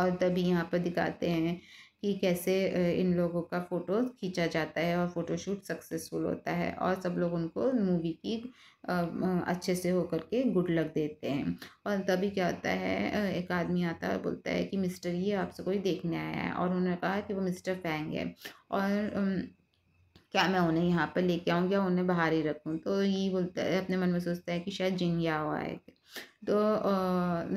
और तभी यहाँ पर दिखाते हैं कि कैसे इन लोगों का फ़ोटो खींचा जाता है और फ़ोटोशूट सक्सेसफुल होता है और सब लोग उनको मूवी की अच्छे से होकर के गुड लक देते हैं और तभी क्या होता है एक आदमी आता है बोलता है कि मिस्टर ये आपसे कोई देखने आया है और उन्होंने कहा कि वो मिस्टर फैंग है और क्या मैं उन्हें यहाँ पर लेके आऊँ या उन्हें बाहर ही रखूँ तो ये बोलता है अपने मन में सोचता है कि शायद जिंगिया हुआ है तो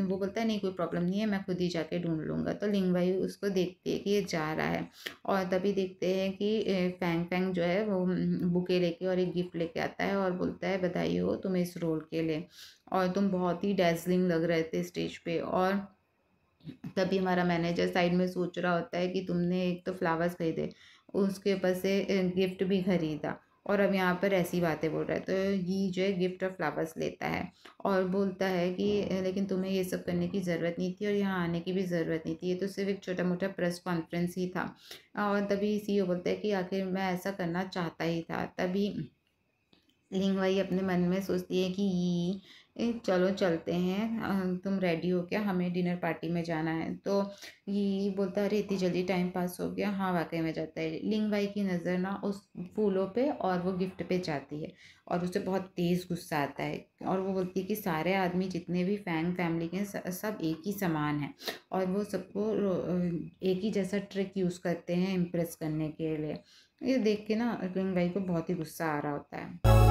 वो बोलता है नहीं कोई प्रॉब्लम नहीं है मैं खुद ही जाके ढूंढ लूँगा तो लिंग भाई उसको देखती है कि ये जा रहा है और तभी देखते हैं कि फैंग फैंग जो है वो बुके लेके और एक गिफ्ट लेके आता है और बोलता है बधाई हो तुम्हें इस रोल के लिए और तुम बहुत ही डेजलिंग लग रहे थे स्टेज पर और तभी हमारा मैनेजर साइड में सोच रहा होता है कि तुमने एक तो फ्लावर्स खरीदे उसके ऊपर से गिफ्ट भी खरीदा और अब यहाँ पर ऐसी बातें बोल रहा है तो ये जो है गिफ्ट ऑफ फ्लावर्स लेता है और बोलता है कि लेकिन तुम्हें ये सब करने की ज़रूरत नहीं थी और यहाँ आने की भी ज़रूरत नहीं थी ये तो सिर्फ एक छोटा मोटा प्रेस कॉन्फ्रेंस ही था और तभी सी e बोलता है कि आखिर मैं ऐसा करना चाहता ही था तभी लिंग भाई अपने मन में सोचती है कि चलो चलते हैं तुम रेडी हो क्या हमें डिनर पार्टी में जाना है तो ये बोलता है इतनी जल्दी टाइम पास हो गया हाँ वाकई में जाता है लिंग भाई की नज़र ना उस फूलों पे और वो गिफ्ट पे जाती है और उसे बहुत तेज़ गुस्सा आता है और वो बोलती है कि सारे आदमी जितने भी फैंग फैमिली के सब एक ही समान हैं और वो सबको एक ही जैसा ट्रिक यूज़ करते हैं इम्प्रेस करने के लिए ये देख के ना लिंग भाई को बहुत ही गुस्सा आ रहा होता है